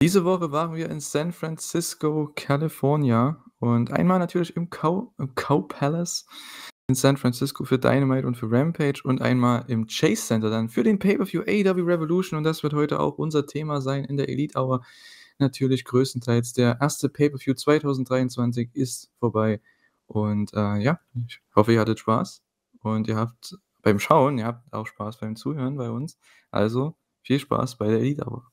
Diese Woche waren wir in San Francisco, California und einmal natürlich im Cow, im Cow Palace in San Francisco für Dynamite und für Rampage und einmal im Chase Center dann für den Pay-Per-View AW e Revolution und das wird heute auch unser Thema sein in der Elite Hour. Natürlich größtenteils der erste Pay-Per-View 2023 ist vorbei und äh, ja, ich hoffe, ihr hattet Spaß und ihr habt beim Schauen, ihr habt auch Spaß beim Zuhören bei uns. Also viel Spaß bei der Elite Hour.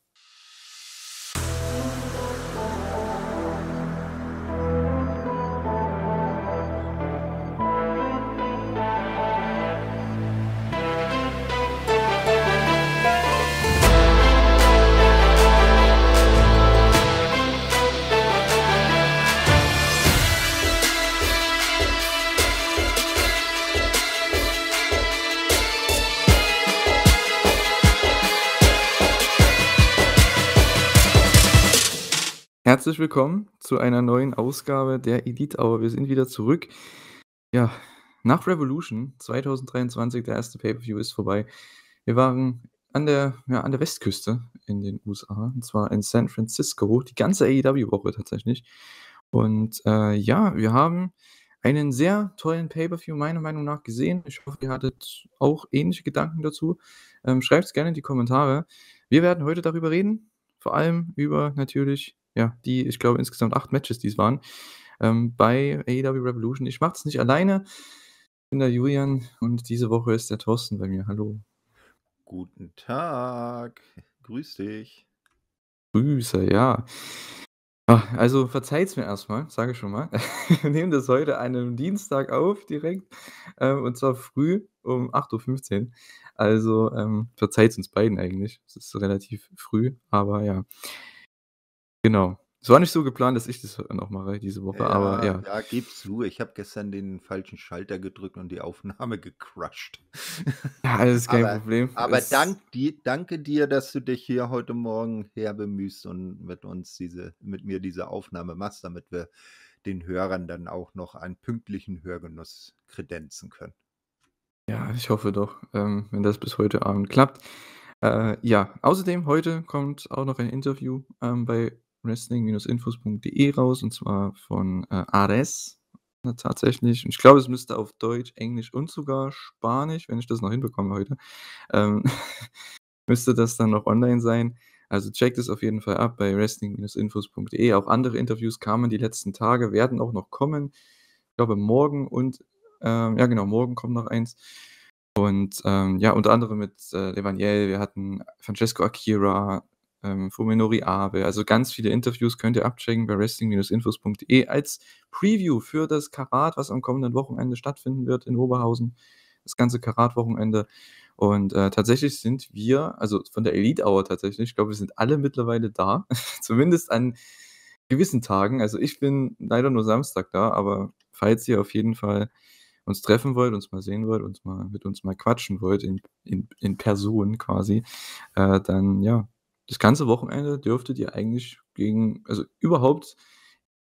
herzlich willkommen zu einer neuen Ausgabe der Elite Hour. Wir sind wieder zurück. Ja, nach Revolution 2023, der erste Pay-Per-View ist vorbei. Wir waren an der, ja, an der Westküste in den USA, und zwar in San Francisco, die ganze AEW-Woche tatsächlich. Und äh, ja, wir haben einen sehr tollen Pay-Per-View meiner Meinung nach gesehen. Ich hoffe, ihr hattet auch ähnliche Gedanken dazu. Ähm, Schreibt es gerne in die Kommentare. Wir werden heute darüber reden, vor allem über natürlich ja, die, ich glaube, insgesamt acht Matches, die es waren, ähm, bei AEW Revolution. Ich mache es nicht alleine. Ich bin der Julian und diese Woche ist der Thorsten bei mir. Hallo. Guten Tag. Grüß dich. Grüße, ja. Ach, also verzeiht's mir erstmal, sage ich schon mal. Wir nehmen das heute an einem Dienstag auf direkt ähm, und zwar früh um 8.15 Uhr. Also ähm, verzeiht's uns beiden eigentlich. Es ist relativ früh, aber ja. Genau. Es war nicht so geplant, dass ich das noch mache diese Woche, ja, aber ja. Ja, gib zu, ich habe gestern den falschen Schalter gedrückt und die Aufnahme gecrushed. Ja, das ist kein aber, Problem. Aber dank die, danke dir, dass du dich hier heute Morgen herbemühst und mit uns diese, mit mir diese Aufnahme machst, damit wir den Hörern dann auch noch einen pünktlichen Hörgenuss kredenzen können. Ja, ich hoffe doch, ähm, wenn das bis heute Abend klappt. Äh, ja, außerdem heute kommt auch noch ein Interview ähm, bei wrestling-infos.de raus und zwar von äh, Ares äh, tatsächlich. Und ich glaube, es müsste auf Deutsch, Englisch und sogar Spanisch, wenn ich das noch hinbekomme heute, ähm, müsste das dann noch online sein. Also checkt es auf jeden Fall ab bei wrestling-infos.de. Auch andere Interviews kamen die letzten Tage, werden auch noch kommen. Ich glaube, morgen und, ähm, ja genau, morgen kommt noch eins. Und ähm, ja, unter anderem mit äh, Levaniel, wir hatten Francesco Akira, ähm, Fuminori Abe. Also ganz viele Interviews könnt ihr abchecken bei wrestling-infos.de als Preview für das Karat, was am kommenden Wochenende stattfinden wird in Oberhausen. Das ganze Karat-Wochenende. Und äh, tatsächlich sind wir, also von der Elite Hour tatsächlich, ich glaube, wir sind alle mittlerweile da. Zumindest an gewissen Tagen. Also ich bin leider nur Samstag da, aber falls ihr auf jeden Fall uns treffen wollt, uns mal sehen wollt, uns mal mit uns mal quatschen wollt, in, in, in Person quasi, äh, dann ja, das ganze Wochenende dürftet ihr eigentlich gegen, also überhaupt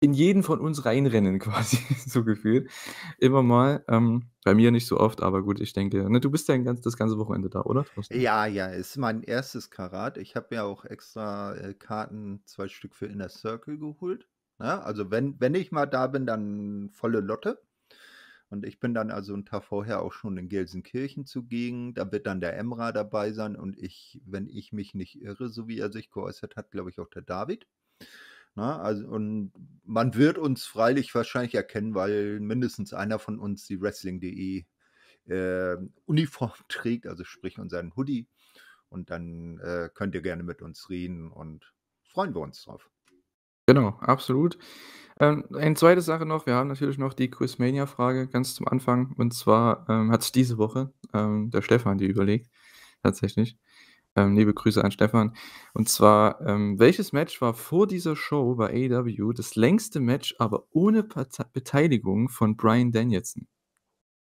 in jeden von uns reinrennen, quasi, so gefühlt. Immer mal. Ähm, bei mir nicht so oft, aber gut, ich denke, ne, du bist ja ganz, das ganze Wochenende da, oder? Ja, ja, ist mein erstes Karat. Ich habe ja auch extra äh, Karten, zwei Stück für Inner Circle geholt. Ja, ne? also wenn, wenn ich mal da bin, dann volle Lotte. Und ich bin dann also einen Tag vorher auch schon in Gelsenkirchen zugegen. Da wird dann der Emra dabei sein. Und ich, wenn ich mich nicht irre, so wie er sich geäußert hat, glaube ich auch der David. Na, also, und man wird uns freilich wahrscheinlich erkennen, weil mindestens einer von uns die Wrestling.de äh, Uniform trägt, also sprich unseren Hoodie. Und dann äh, könnt ihr gerne mit uns reden und freuen wir uns drauf. Genau, absolut. Ähm, eine zweite Sache noch, wir haben natürlich noch die Quizmania-Frage ganz zum Anfang. Und zwar ähm, hat es diese Woche ähm, der Stefan die überlegt, tatsächlich. Ähm, liebe Grüße an Stefan. Und zwar, ähm, welches Match war vor dieser Show bei AEW das längste Match, aber ohne Pat Beteiligung von Brian Danielson?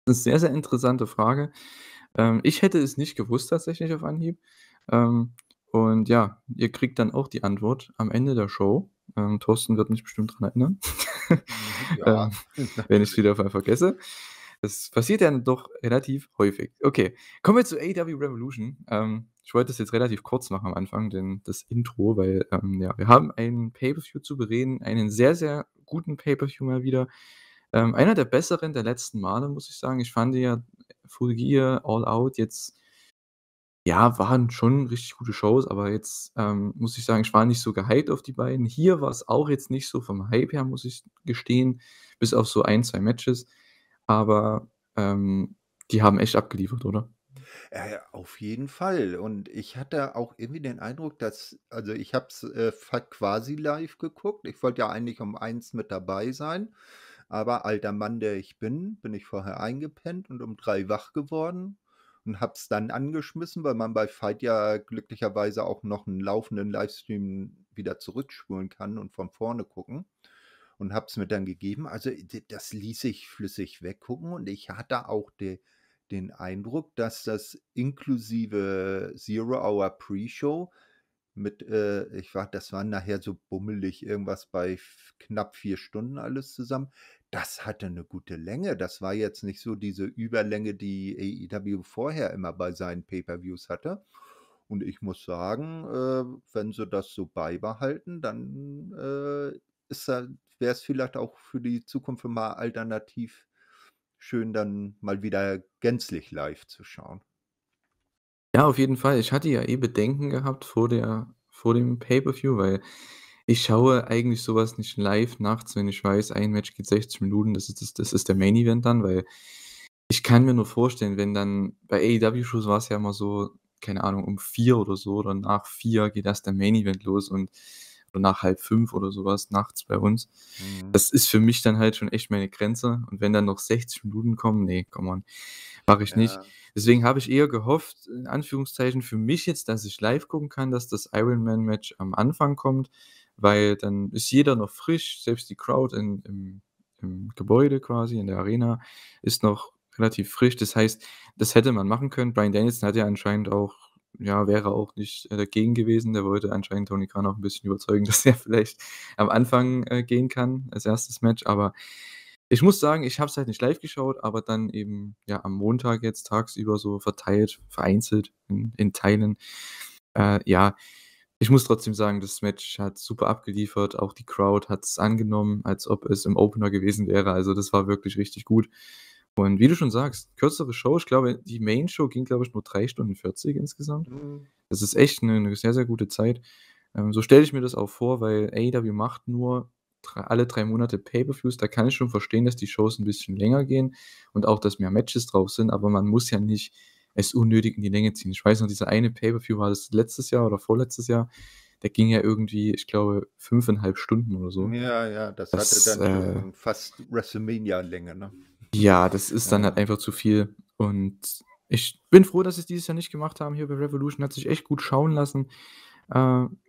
Das ist eine sehr, sehr interessante Frage. Ähm, ich hätte es nicht gewusst tatsächlich auf Anhieb. Ähm, und ja, ihr kriegt dann auch die Antwort am Ende der Show. Ähm, Thorsten wird mich bestimmt daran erinnern, ja. ähm, wenn ich es wieder auf einmal vergesse. Das passiert dann doch relativ häufig. Okay, kommen wir zu AW Revolution. Ähm, ich wollte das jetzt relativ kurz machen am Anfang, denn das Intro, weil ähm, ja, wir haben einen Pay-Per-View zu bereden, einen sehr, sehr guten Pay-Per-View mal wieder. Ähm, einer der besseren der letzten Male, muss ich sagen. Ich fand ja Full Gear, All Out jetzt ja, waren schon richtig gute Shows, aber jetzt ähm, muss ich sagen, ich war nicht so gehypt auf die beiden. Hier war es auch jetzt nicht so vom Hype her, muss ich gestehen, bis auf so ein, zwei Matches. Aber ähm, die haben echt abgeliefert, oder? Ja, auf jeden Fall. Und ich hatte auch irgendwie den Eindruck, dass, also ich habe es äh, quasi live geguckt. Ich wollte ja eigentlich um eins mit dabei sein. Aber alter Mann, der ich bin, bin ich vorher eingepennt und um drei wach geworden und habe es dann angeschmissen, weil man bei Fight ja glücklicherweise auch noch einen laufenden Livestream wieder zurückspulen kann und von vorne gucken. Und habe es mir dann gegeben. Also das ließ ich flüssig weggucken und ich hatte auch die, den Eindruck, dass das inklusive Zero Hour Pre-Show mit, äh, ich war, das waren nachher so bummelig, irgendwas bei knapp vier Stunden alles zusammen, das hatte eine gute Länge. Das war jetzt nicht so diese Überlänge, die AEW vorher immer bei seinen Pay-per-Views hatte. Und ich muss sagen, äh, wenn sie das so beibehalten, dann äh, wäre es vielleicht auch für die Zukunft mal alternativ schön, dann mal wieder gänzlich live zu schauen. Ja, auf jeden Fall. Ich hatte ja eh Bedenken gehabt vor, der, vor dem Pay-per-View, weil ich schaue eigentlich sowas nicht live nachts, wenn ich weiß, ein Match geht 60 Minuten, das ist, das, das ist der Main Event dann, weil ich kann mir nur vorstellen, wenn dann bei AEW-Shows war es ja immer so, keine Ahnung, um vier oder so oder nach vier geht erst der Main Event los und oder nach halb fünf oder sowas nachts bei uns. Mhm. Das ist für mich dann halt schon echt meine Grenze. Und wenn dann noch 60 Minuten kommen, nee, komm on, mache ich ja. nicht. Deswegen habe ich eher gehofft, in Anführungszeichen, für mich jetzt, dass ich live gucken kann, dass das Ironman-Match am Anfang kommt weil dann ist jeder noch frisch, selbst die Crowd in, im, im Gebäude quasi, in der Arena, ist noch relativ frisch. Das heißt, das hätte man machen können. Brian Danielson hat ja anscheinend auch ja, wäre auch nicht äh, dagegen gewesen. Der wollte anscheinend Tony Khan auch ein bisschen überzeugen, dass er vielleicht am Anfang äh, gehen kann, als erstes Match. Aber ich muss sagen, ich habe es halt nicht live geschaut, aber dann eben ja am Montag jetzt tagsüber so verteilt, vereinzelt in, in Teilen. Äh, ja, ich muss trotzdem sagen, das Match hat super abgeliefert. Auch die Crowd hat es angenommen, als ob es im Opener gewesen wäre. Also das war wirklich richtig gut. Und wie du schon sagst, kürzere Show. Ich glaube, die Main Show ging, glaube ich, nur 3 Stunden 40 insgesamt. Mhm. Das ist echt eine, eine, sehr, sehr gute Zeit. Ähm, so stelle ich mir das auch vor, weil AEW macht nur drei, alle drei Monate Pay-Per-Views. Da kann ich schon verstehen, dass die Shows ein bisschen länger gehen und auch, dass mehr Matches drauf sind. Aber man muss ja nicht es unnötig in die Länge ziehen. Ich weiß noch, dieser eine Pay-Per-View war das letztes Jahr oder vorletztes Jahr. Der ging ja irgendwie, ich glaube, fünfeinhalb Stunden oder so. Ja, ja, das, das hatte dann äh, äh fast WrestleMania-Länge, ne? Ja, das ist ja. dann halt einfach zu viel. Und ich bin froh, dass sie es dieses Jahr nicht gemacht haben. Hier bei Revolution hat sich echt gut schauen lassen. Äh,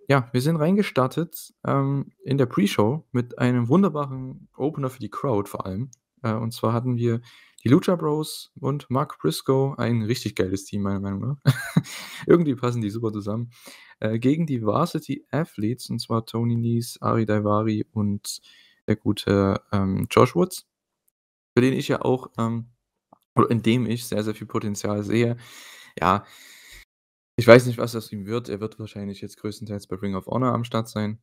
ja, wir sind reingestartet ähm, in der Pre-Show mit einem wunderbaren Opener für die Crowd vor allem. Äh, und zwar hatten wir die Lucha Bros und Mark Briscoe, ein richtig geiles Team, meiner Meinung nach. Irgendwie passen die super zusammen. Äh, gegen die Varsity Athletes, und zwar Tony Nies, Ari Daivari und der gute ähm, Josh Woods, für den ich ja auch, ähm, oder in dem ich sehr, sehr viel Potenzial sehe. Ja, ich weiß nicht, was aus ihm wird. Er wird wahrscheinlich jetzt größtenteils bei Ring of Honor am Start sein.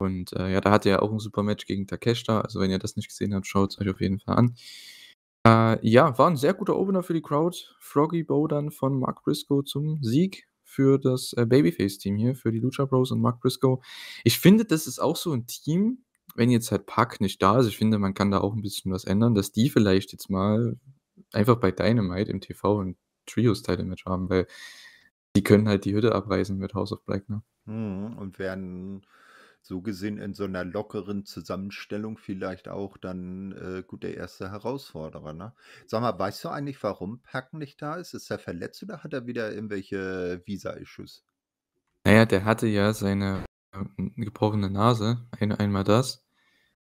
Und äh, ja, da hatte er auch ein super Match gegen Takeshita. Also, wenn ihr das nicht gesehen habt, schaut es euch auf jeden Fall an. Äh, ja, war ein sehr guter Opener für die Crowd. Froggy Bow dann von Mark Briscoe zum Sieg für das äh, Babyface-Team hier, für die Lucha Bros und Mark Briscoe. Ich finde, das ist auch so ein Team, wenn jetzt halt Pack nicht da ist. Ich finde, man kann da auch ein bisschen was ändern, dass die vielleicht jetzt mal einfach bei Dynamite im TV ein Trios-Title-Match haben, weil die können halt die Hütte abreißen mit House of Black. Ne? Mhm, und werden so gesehen in so einer lockeren Zusammenstellung vielleicht auch dann äh, gut der erste Herausforderer. Ne? Sag mal, weißt du eigentlich, warum Pack nicht da ist? Ist er verletzt oder hat er wieder irgendwelche Visa-Issues? Naja, der hatte ja seine ähm, gebrochene Nase, ein, einmal das.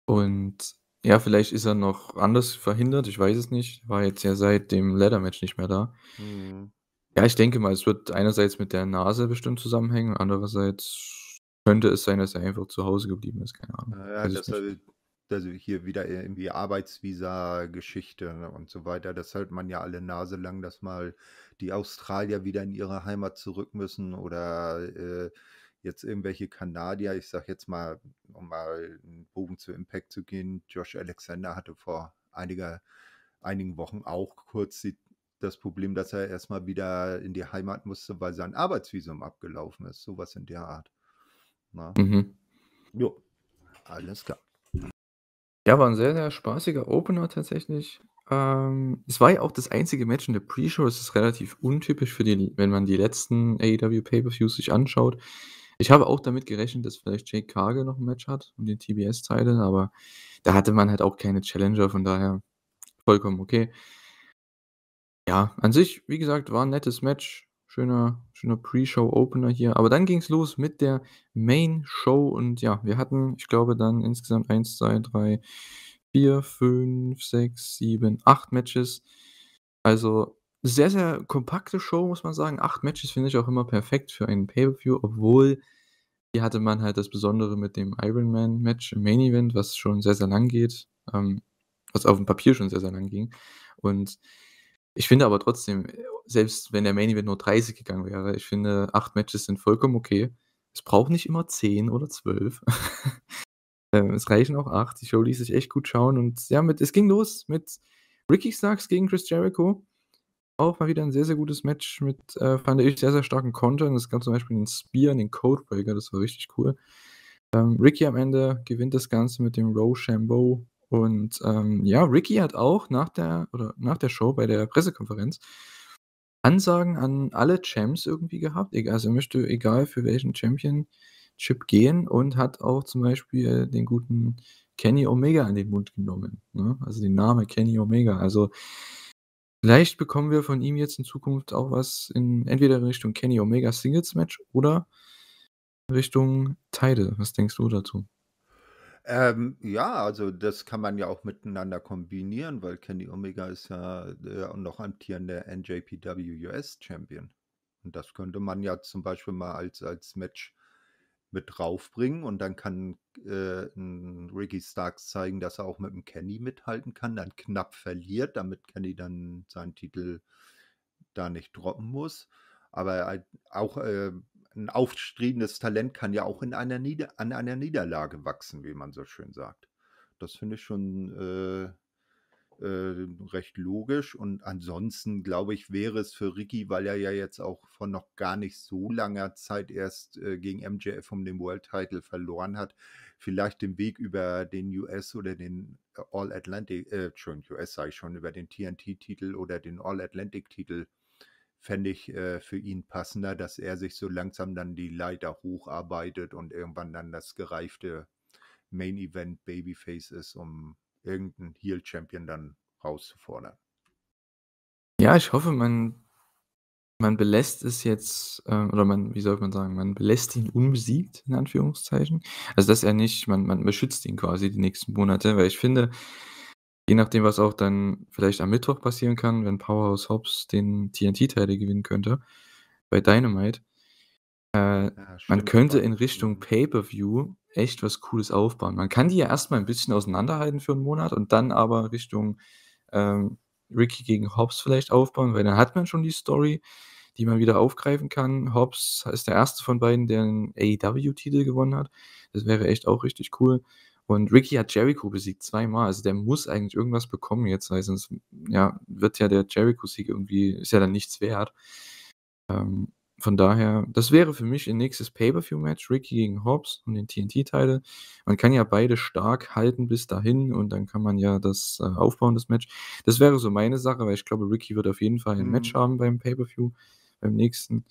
Und ja, vielleicht ist er noch anders verhindert, ich weiß es nicht. War jetzt ja seit dem Leather-Match nicht mehr da. Mhm. Ja, ich denke mal, es wird einerseits mit der Nase bestimmt zusammenhängen, andererseits könnte es sein, dass er einfach zu Hause geblieben ist, keine Ahnung. Ja, also das also hier wieder irgendwie Arbeitsvisa-Geschichte und so weiter. Das hört man ja alle Nase lang, dass mal die Australier wieder in ihre Heimat zurück müssen oder äh, jetzt irgendwelche Kanadier. Ich sag jetzt mal, um mal einen Bogen zu Impact zu gehen, Josh Alexander hatte vor einiger, einigen Wochen auch kurz die das Problem, dass er erstmal wieder in die Heimat musste, weil sein Arbeitsvisum abgelaufen ist. Sowas in der Art. Ne? Mhm. Jo, alles klar. Ja, war ein sehr, sehr spaßiger Opener tatsächlich. Ähm, es war ja auch das einzige Match in der Pre-Show. Es ist relativ untypisch für die, wenn man die letzten AEW Pay-Per-Views sich anschaut. Ich habe auch damit gerechnet, dass vielleicht Jake Kage noch ein Match hat und den TBS-Title, aber da hatte man halt auch keine Challenger, von daher vollkommen okay. Ja, an sich, wie gesagt, war ein nettes Match. Schöner, schöner Pre-Show-Opener hier. Aber dann ging es los mit der Main-Show und ja, wir hatten, ich glaube, dann insgesamt 1, 2, 3, 4, 5, 6, 7, 8 Matches. Also sehr, sehr kompakte Show, muss man sagen. Acht Matches finde ich auch immer perfekt für einen Pay-Per-View, obwohl hier hatte man halt das Besondere mit dem Ironman-Match im Main-Event, was schon sehr, sehr lang geht. Ähm, was auf dem Papier schon sehr, sehr lang ging. Und ich finde aber trotzdem, selbst wenn der Main Event nur 30 gegangen wäre, ich finde, acht Matches sind vollkommen okay. Es braucht nicht immer 10 oder 12. Ähm, es reichen auch 8. Die Show ließ sich echt gut schauen. Und ja, mit, es ging los mit Ricky Starks gegen Chris Jericho. Auch mal wieder ein sehr, sehr gutes Match mit, äh, fand ich, sehr, sehr starken Content. Es gab zum Beispiel den Spear und den Codebreaker. Das war richtig cool. Ähm, Ricky am Ende gewinnt das Ganze mit dem Rochambeau. Und ähm, ja, Ricky hat auch nach der, oder nach der Show bei der Pressekonferenz Ansagen an alle Champs irgendwie gehabt. Also er möchte egal für welchen Championship gehen und hat auch zum Beispiel den guten Kenny Omega in den Mund genommen. Ne? Also den Namen Kenny Omega. Also vielleicht bekommen wir von ihm jetzt in Zukunft auch was in entweder Richtung Kenny Omega Singles Match oder Richtung Teide. Was denkst du dazu? Ähm, ja, also das kann man ja auch miteinander kombinieren, weil Kenny Omega ist ja äh, noch amtierender NJPW US Champion. Und das könnte man ja zum Beispiel mal als, als Match mit draufbringen und dann kann äh, Ricky Starks zeigen, dass er auch mit dem Kenny mithalten kann, dann knapp verliert, damit Kenny dann seinen Titel da nicht droppen muss. Aber äh, auch äh, ein aufstrebendes Talent kann ja auch in einer Nieder an einer Niederlage wachsen, wie man so schön sagt. Das finde ich schon äh, äh, recht logisch. Und ansonsten, glaube ich, wäre es für Ricky, weil er ja jetzt auch von noch gar nicht so langer Zeit erst äh, gegen MJF um den World Title verloren hat, vielleicht den Weg über den US oder den All Atlantic, äh, schon US sage ich schon, über den TNT-Titel oder den All Atlantic-Titel äh, fände ich äh, für ihn passender, dass er sich so langsam dann die Leiter hocharbeitet und irgendwann dann das gereifte Main Event Babyface ist, um irgendeinen Heel Champion dann rauszufordern. Ja, ich hoffe, man, man belässt es jetzt, äh, oder man, wie soll man sagen, man belässt ihn unbesiegt, in Anführungszeichen. Also, dass er nicht, man, man beschützt ihn quasi die nächsten Monate, weil ich finde, Je nachdem, was auch dann vielleicht am Mittwoch passieren kann, wenn Powerhouse Hobbs den TNT-Teil gewinnen könnte bei Dynamite. Äh, ja, man könnte in Richtung Pay-Per-View echt was Cooles aufbauen. Man kann die ja erstmal ein bisschen auseinanderhalten für einen Monat und dann aber Richtung ähm, Ricky gegen Hobbs vielleicht aufbauen, weil dann hat man schon die Story, die man wieder aufgreifen kann. Hobbs ist der erste von beiden, der einen AEW-Titel gewonnen hat. Das wäre echt auch richtig cool. Und Ricky hat Jericho besiegt zweimal. Also der muss eigentlich irgendwas bekommen jetzt, weil sonst ja, wird ja der Jericho-Sieg irgendwie, ist ja dann nichts wert. Ähm, von daher, das wäre für mich ein nächstes Pay-Per-View-Match, Ricky gegen Hobbs und den tnt teile Man kann ja beide stark halten bis dahin und dann kann man ja das äh, aufbauen, das Match. Das wäre so meine Sache, weil ich glaube, Ricky wird auf jeden Fall ein mhm. Match haben beim Pay-Per-View, beim nächsten.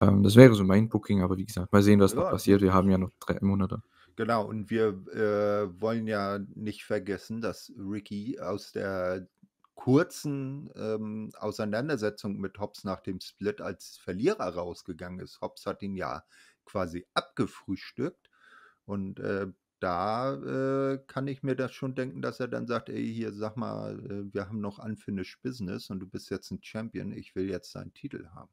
Ähm, das wäre so mein Booking, aber wie gesagt, mal sehen, was ja. noch passiert. Wir haben ja noch drei Monate. Genau, und wir äh, wollen ja nicht vergessen, dass Ricky aus der kurzen ähm, Auseinandersetzung mit Hobbs nach dem Split als Verlierer rausgegangen ist. Hobbs hat ihn ja quasi abgefrühstückt und äh, da äh, kann ich mir das schon denken, dass er dann sagt, ey, hier, sag mal, äh, wir haben noch unfinished business und du bist jetzt ein Champion, ich will jetzt deinen Titel haben.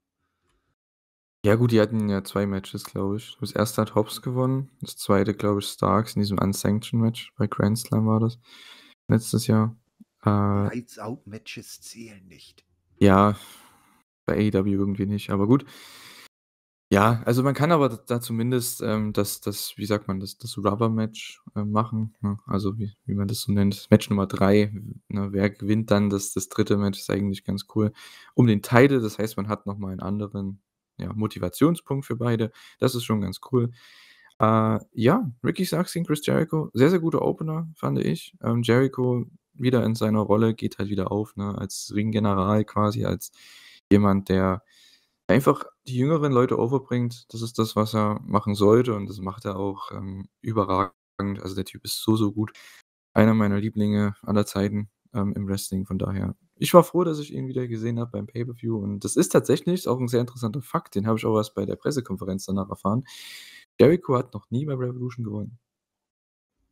Ja, gut, die hatten ja zwei Matches, glaube ich. Das erste hat Hobbs gewonnen, das zweite, glaube ich, Starks in diesem Unsanctioned Match. Bei Grand Slam war das letztes Jahr. Äh, Lights Out Matches zählen nicht. Ja, bei AEW irgendwie nicht, aber gut. Ja, also man kann aber da zumindest ähm, das, das, wie sagt man, das, das Rubber-Match äh, machen. Ne? Also wie, wie man das so nennt. Match Nummer 3. Ne? Wer gewinnt dann das, das dritte Match, ist eigentlich ganz cool. Um den Titel, das heißt, man hat nochmal einen anderen ja, Motivationspunkt für beide. Das ist schon ganz cool. Äh, ja, Ricky Starks gegen Chris Jericho, sehr, sehr guter Opener, fand ich. Ähm, Jericho wieder in seiner Rolle, geht halt wieder auf, ne, als Ringgeneral quasi, als jemand, der einfach die jüngeren Leute overbringt. Das ist das, was er machen sollte und das macht er auch ähm, überragend. Also der Typ ist so, so gut. Einer meiner Lieblinge aller Zeiten ähm, im Wrestling. Von daher, ich war froh, dass ich ihn wieder gesehen habe beim Pay-Per-View. Und das ist tatsächlich auch ein sehr interessanter Fakt, den habe ich auch erst bei der Pressekonferenz danach erfahren. Jericho hat noch nie bei Revolution gewonnen.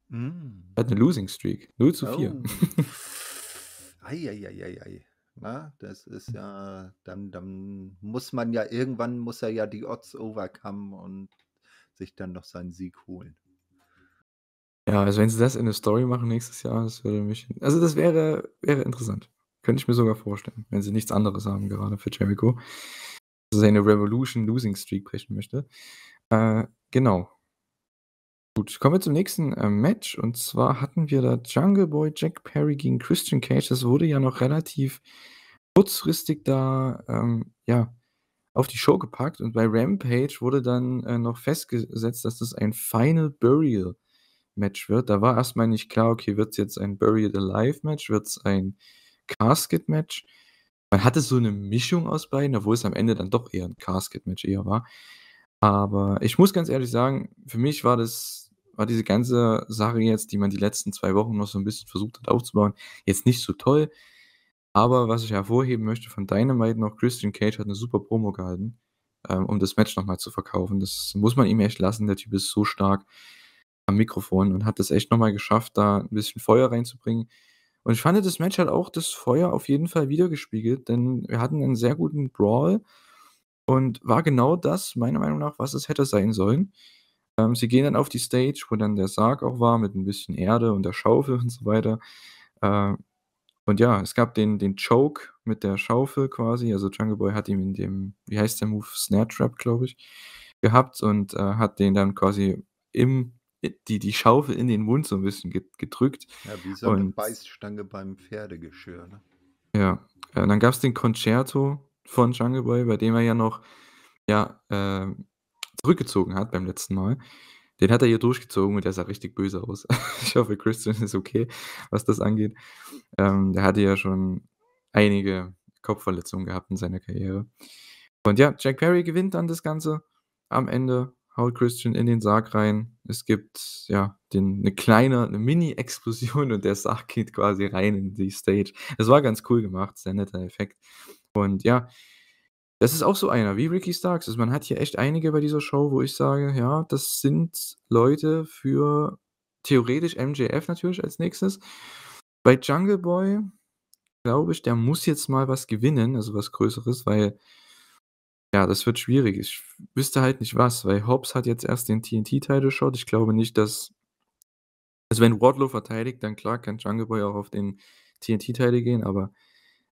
Mm. Hat eine Losing Streak. 0 zu 4. Oh. Eieieiei. Na, das ist ja, dann, dann muss man ja irgendwann muss er ja die Odds overcome und sich dann noch seinen Sieg holen. Ja, also wenn sie das in eine Story machen nächstes Jahr, das würde mich. Also das wäre, wäre interessant. Könnte ich mir sogar vorstellen, wenn sie nichts anderes haben, gerade für Jericho. Dass er eine Revolution Losing Streak brechen möchte. Äh, genau. Gut, kommen wir zum nächsten äh, Match. Und zwar hatten wir da Jungle Boy Jack Perry gegen Christian Cage. Das wurde ja noch relativ kurzfristig da ähm, ja, auf die Show gepackt. Und bei Rampage wurde dann äh, noch festgesetzt, dass das ein Final Burial ist Match wird. Da war erstmal nicht klar, okay, wird es jetzt ein Buried Alive Match, wird es ein Casket Match. Man hatte so eine Mischung aus beiden, obwohl es am Ende dann doch eher ein Casket Match eher war. Aber ich muss ganz ehrlich sagen, für mich war das war diese ganze Sache jetzt, die man die letzten zwei Wochen noch so ein bisschen versucht hat aufzubauen, jetzt nicht so toll. Aber was ich hervorheben möchte von Dynamite noch, Christian Cage hat eine super Promo gehalten, ähm, um das Match nochmal zu verkaufen. Das muss man ihm echt lassen, der Typ ist so stark am Mikrofon und hat es echt nochmal geschafft, da ein bisschen Feuer reinzubringen. Und ich fand, das Match hat auch das Feuer auf jeden Fall wiedergespiegelt, denn wir hatten einen sehr guten Brawl und war genau das, meiner Meinung nach, was es hätte sein sollen. Ähm, sie gehen dann auf die Stage, wo dann der Sarg auch war, mit ein bisschen Erde und der Schaufel und so weiter. Äh, und ja, es gab den, den Choke mit der Schaufel quasi. Also Jungle Boy hat ihn in dem, wie heißt der Move? Snare Trap, glaube ich, gehabt und äh, hat den dann quasi im die, die Schaufel in den Mund so ein bisschen gedrückt. Ja, wie so eine und, Beißstange beim Pferdegeschirr. Ne? Ja, und äh, dann gab es den Concerto von Jungle Boy, bei dem er ja noch ja, äh, zurückgezogen hat beim letzten Mal. Den hat er hier durchgezogen und der sah richtig böse aus. ich hoffe, Christian ist okay, was das angeht. Ähm, der hatte ja schon einige Kopfverletzungen gehabt in seiner Karriere. Und ja, Jack Perry gewinnt dann das Ganze am Ende haut Christian in den Sarg rein. Es gibt ja den, eine kleine, eine Mini-Explosion und der Sarg geht quasi rein in die Stage. Das war ganz cool gemacht, sehr netter Effekt. Und ja, das ist auch so einer, wie Ricky Starks. Also man hat hier echt einige bei dieser Show, wo ich sage, ja, das sind Leute für theoretisch MJF natürlich als nächstes. Bei Jungle Boy glaube ich, der muss jetzt mal was gewinnen, also was Größeres, weil ja, das wird schwierig. Ich wüsste halt nicht was, weil Hobbs hat jetzt erst den TNT-Title Shot. Ich glaube nicht, dass. Also wenn Wardlow verteidigt, dann klar kann Jungle Boy auch auf den TNT-Title gehen, aber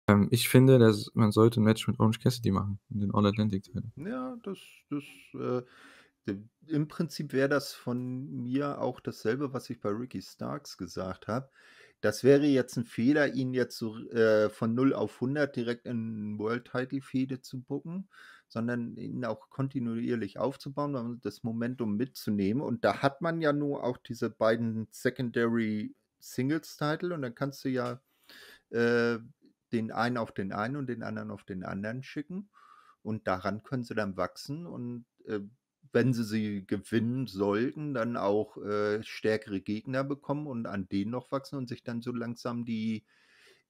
ähm, ich finde, dass man sollte ein Match mit Orange Cassidy machen, in den All-Atlantic-Title. Ja, das, das äh im Prinzip wäre das von mir auch dasselbe, was ich bei Ricky Starks gesagt habe. Das wäre jetzt ein Fehler, ihn jetzt so, äh, von 0 auf 100 direkt in World Title Fehde zu bucken sondern ihn auch kontinuierlich aufzubauen und das Momentum mitzunehmen. Und da hat man ja nur auch diese beiden Secondary singles title und dann kannst du ja äh, den einen auf den einen und den anderen auf den anderen schicken. Und daran können sie dann wachsen und äh, wenn sie sie gewinnen sollten, dann auch äh, stärkere Gegner bekommen und an denen noch wachsen und sich dann so langsam die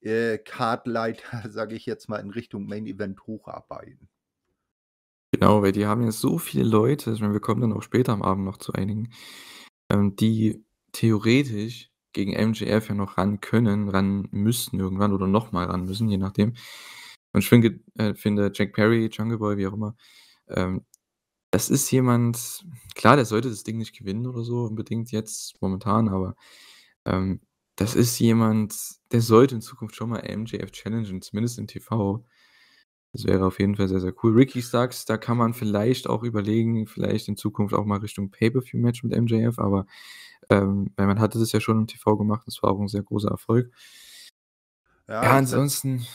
äh, Cardleiter, sage ich jetzt mal, in Richtung Main Event hocharbeiten. Genau, weil die haben ja so viele Leute, ich meine, wir kommen dann auch später am Abend noch zu einigen, ähm, die theoretisch gegen MJF ja noch ran können, ran müssten irgendwann oder nochmal ran müssen, je nachdem. Und ich finde, äh, finde Jack Perry, Jungle Boy, wie auch immer, ähm, das ist jemand, klar, der sollte das Ding nicht gewinnen oder so, unbedingt jetzt, momentan, aber ähm, das ist jemand, der sollte in Zukunft schon mal MJF challengen, zumindest im TV. Das wäre auf jeden Fall sehr, sehr cool. Ricky Starks, da kann man vielleicht auch überlegen, vielleicht in Zukunft auch mal Richtung Pay-Per-View-Match mit MJF, aber ähm, weil man hatte das ja schon im TV gemacht, das war auch ein sehr großer Erfolg. Ja, ja also, ansonsten. Hm?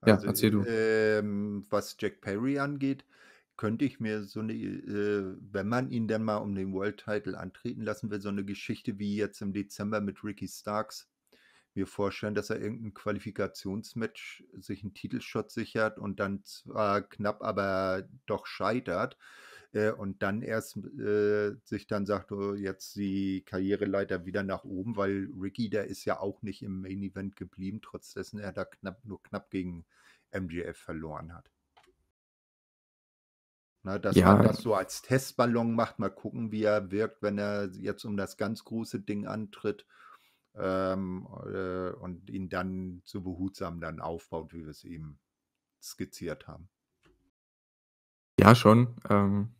Also, ja, erzähl du. Ähm, was Jack Perry angeht, könnte ich mir so eine, äh, wenn man ihn dann mal um den World Title antreten lassen will, so eine Geschichte wie jetzt im Dezember mit Ricky Starks mir vorstellen, dass er irgendein Qualifikationsmatch sich einen Titelshot sichert und dann zwar knapp, aber doch scheitert äh, und dann erst äh, sich dann sagt, oh, jetzt die Karriereleiter wieder nach oben, weil Ricky, der ist ja auch nicht im Main Event geblieben, trotz dessen er da knapp, nur knapp gegen MGF verloren hat. Na, dass ja. man das so als Testballon macht, mal gucken, wie er wirkt, wenn er jetzt um das ganz große Ding antritt ähm, äh, und ihn dann so behutsam dann aufbaut, wie wir es eben skizziert haben. Ja, schon. Ähm,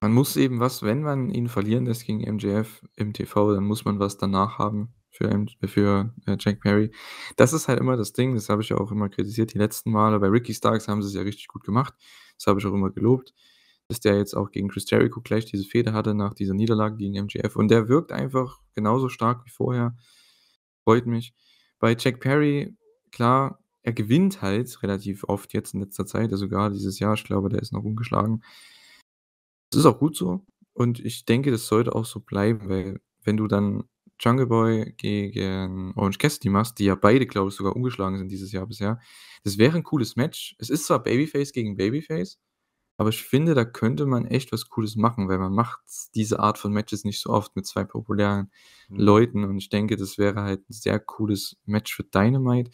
man muss eben was, wenn man ihn verlieren lässt gegen MJF im TV, dann muss man was danach haben für, M für äh, Jack Perry. Das ist halt immer das Ding, das habe ich ja auch immer kritisiert die letzten Male. Bei Ricky Starks haben sie es ja richtig gut gemacht. Das habe ich auch immer gelobt, dass der jetzt auch gegen Chris Jericho gleich diese Fehde hatte nach dieser Niederlage gegen MJF. Und der wirkt einfach genauso stark wie vorher freut mich. Bei Jack Perry, klar, er gewinnt halt relativ oft jetzt in letzter Zeit, also gerade dieses Jahr, ich glaube, der ist noch ungeschlagen. Das ist auch gut so und ich denke, das sollte auch so bleiben, weil wenn du dann Jungle Boy gegen Orange Cassidy machst, die ja beide, glaube ich, sogar ungeschlagen sind dieses Jahr bisher, das wäre ein cooles Match. Es ist zwar Babyface gegen Babyface, aber ich finde, da könnte man echt was Cooles machen, weil man macht diese Art von Matches nicht so oft mit zwei populären mhm. Leuten. Und ich denke, das wäre halt ein sehr cooles Match für Dynamite,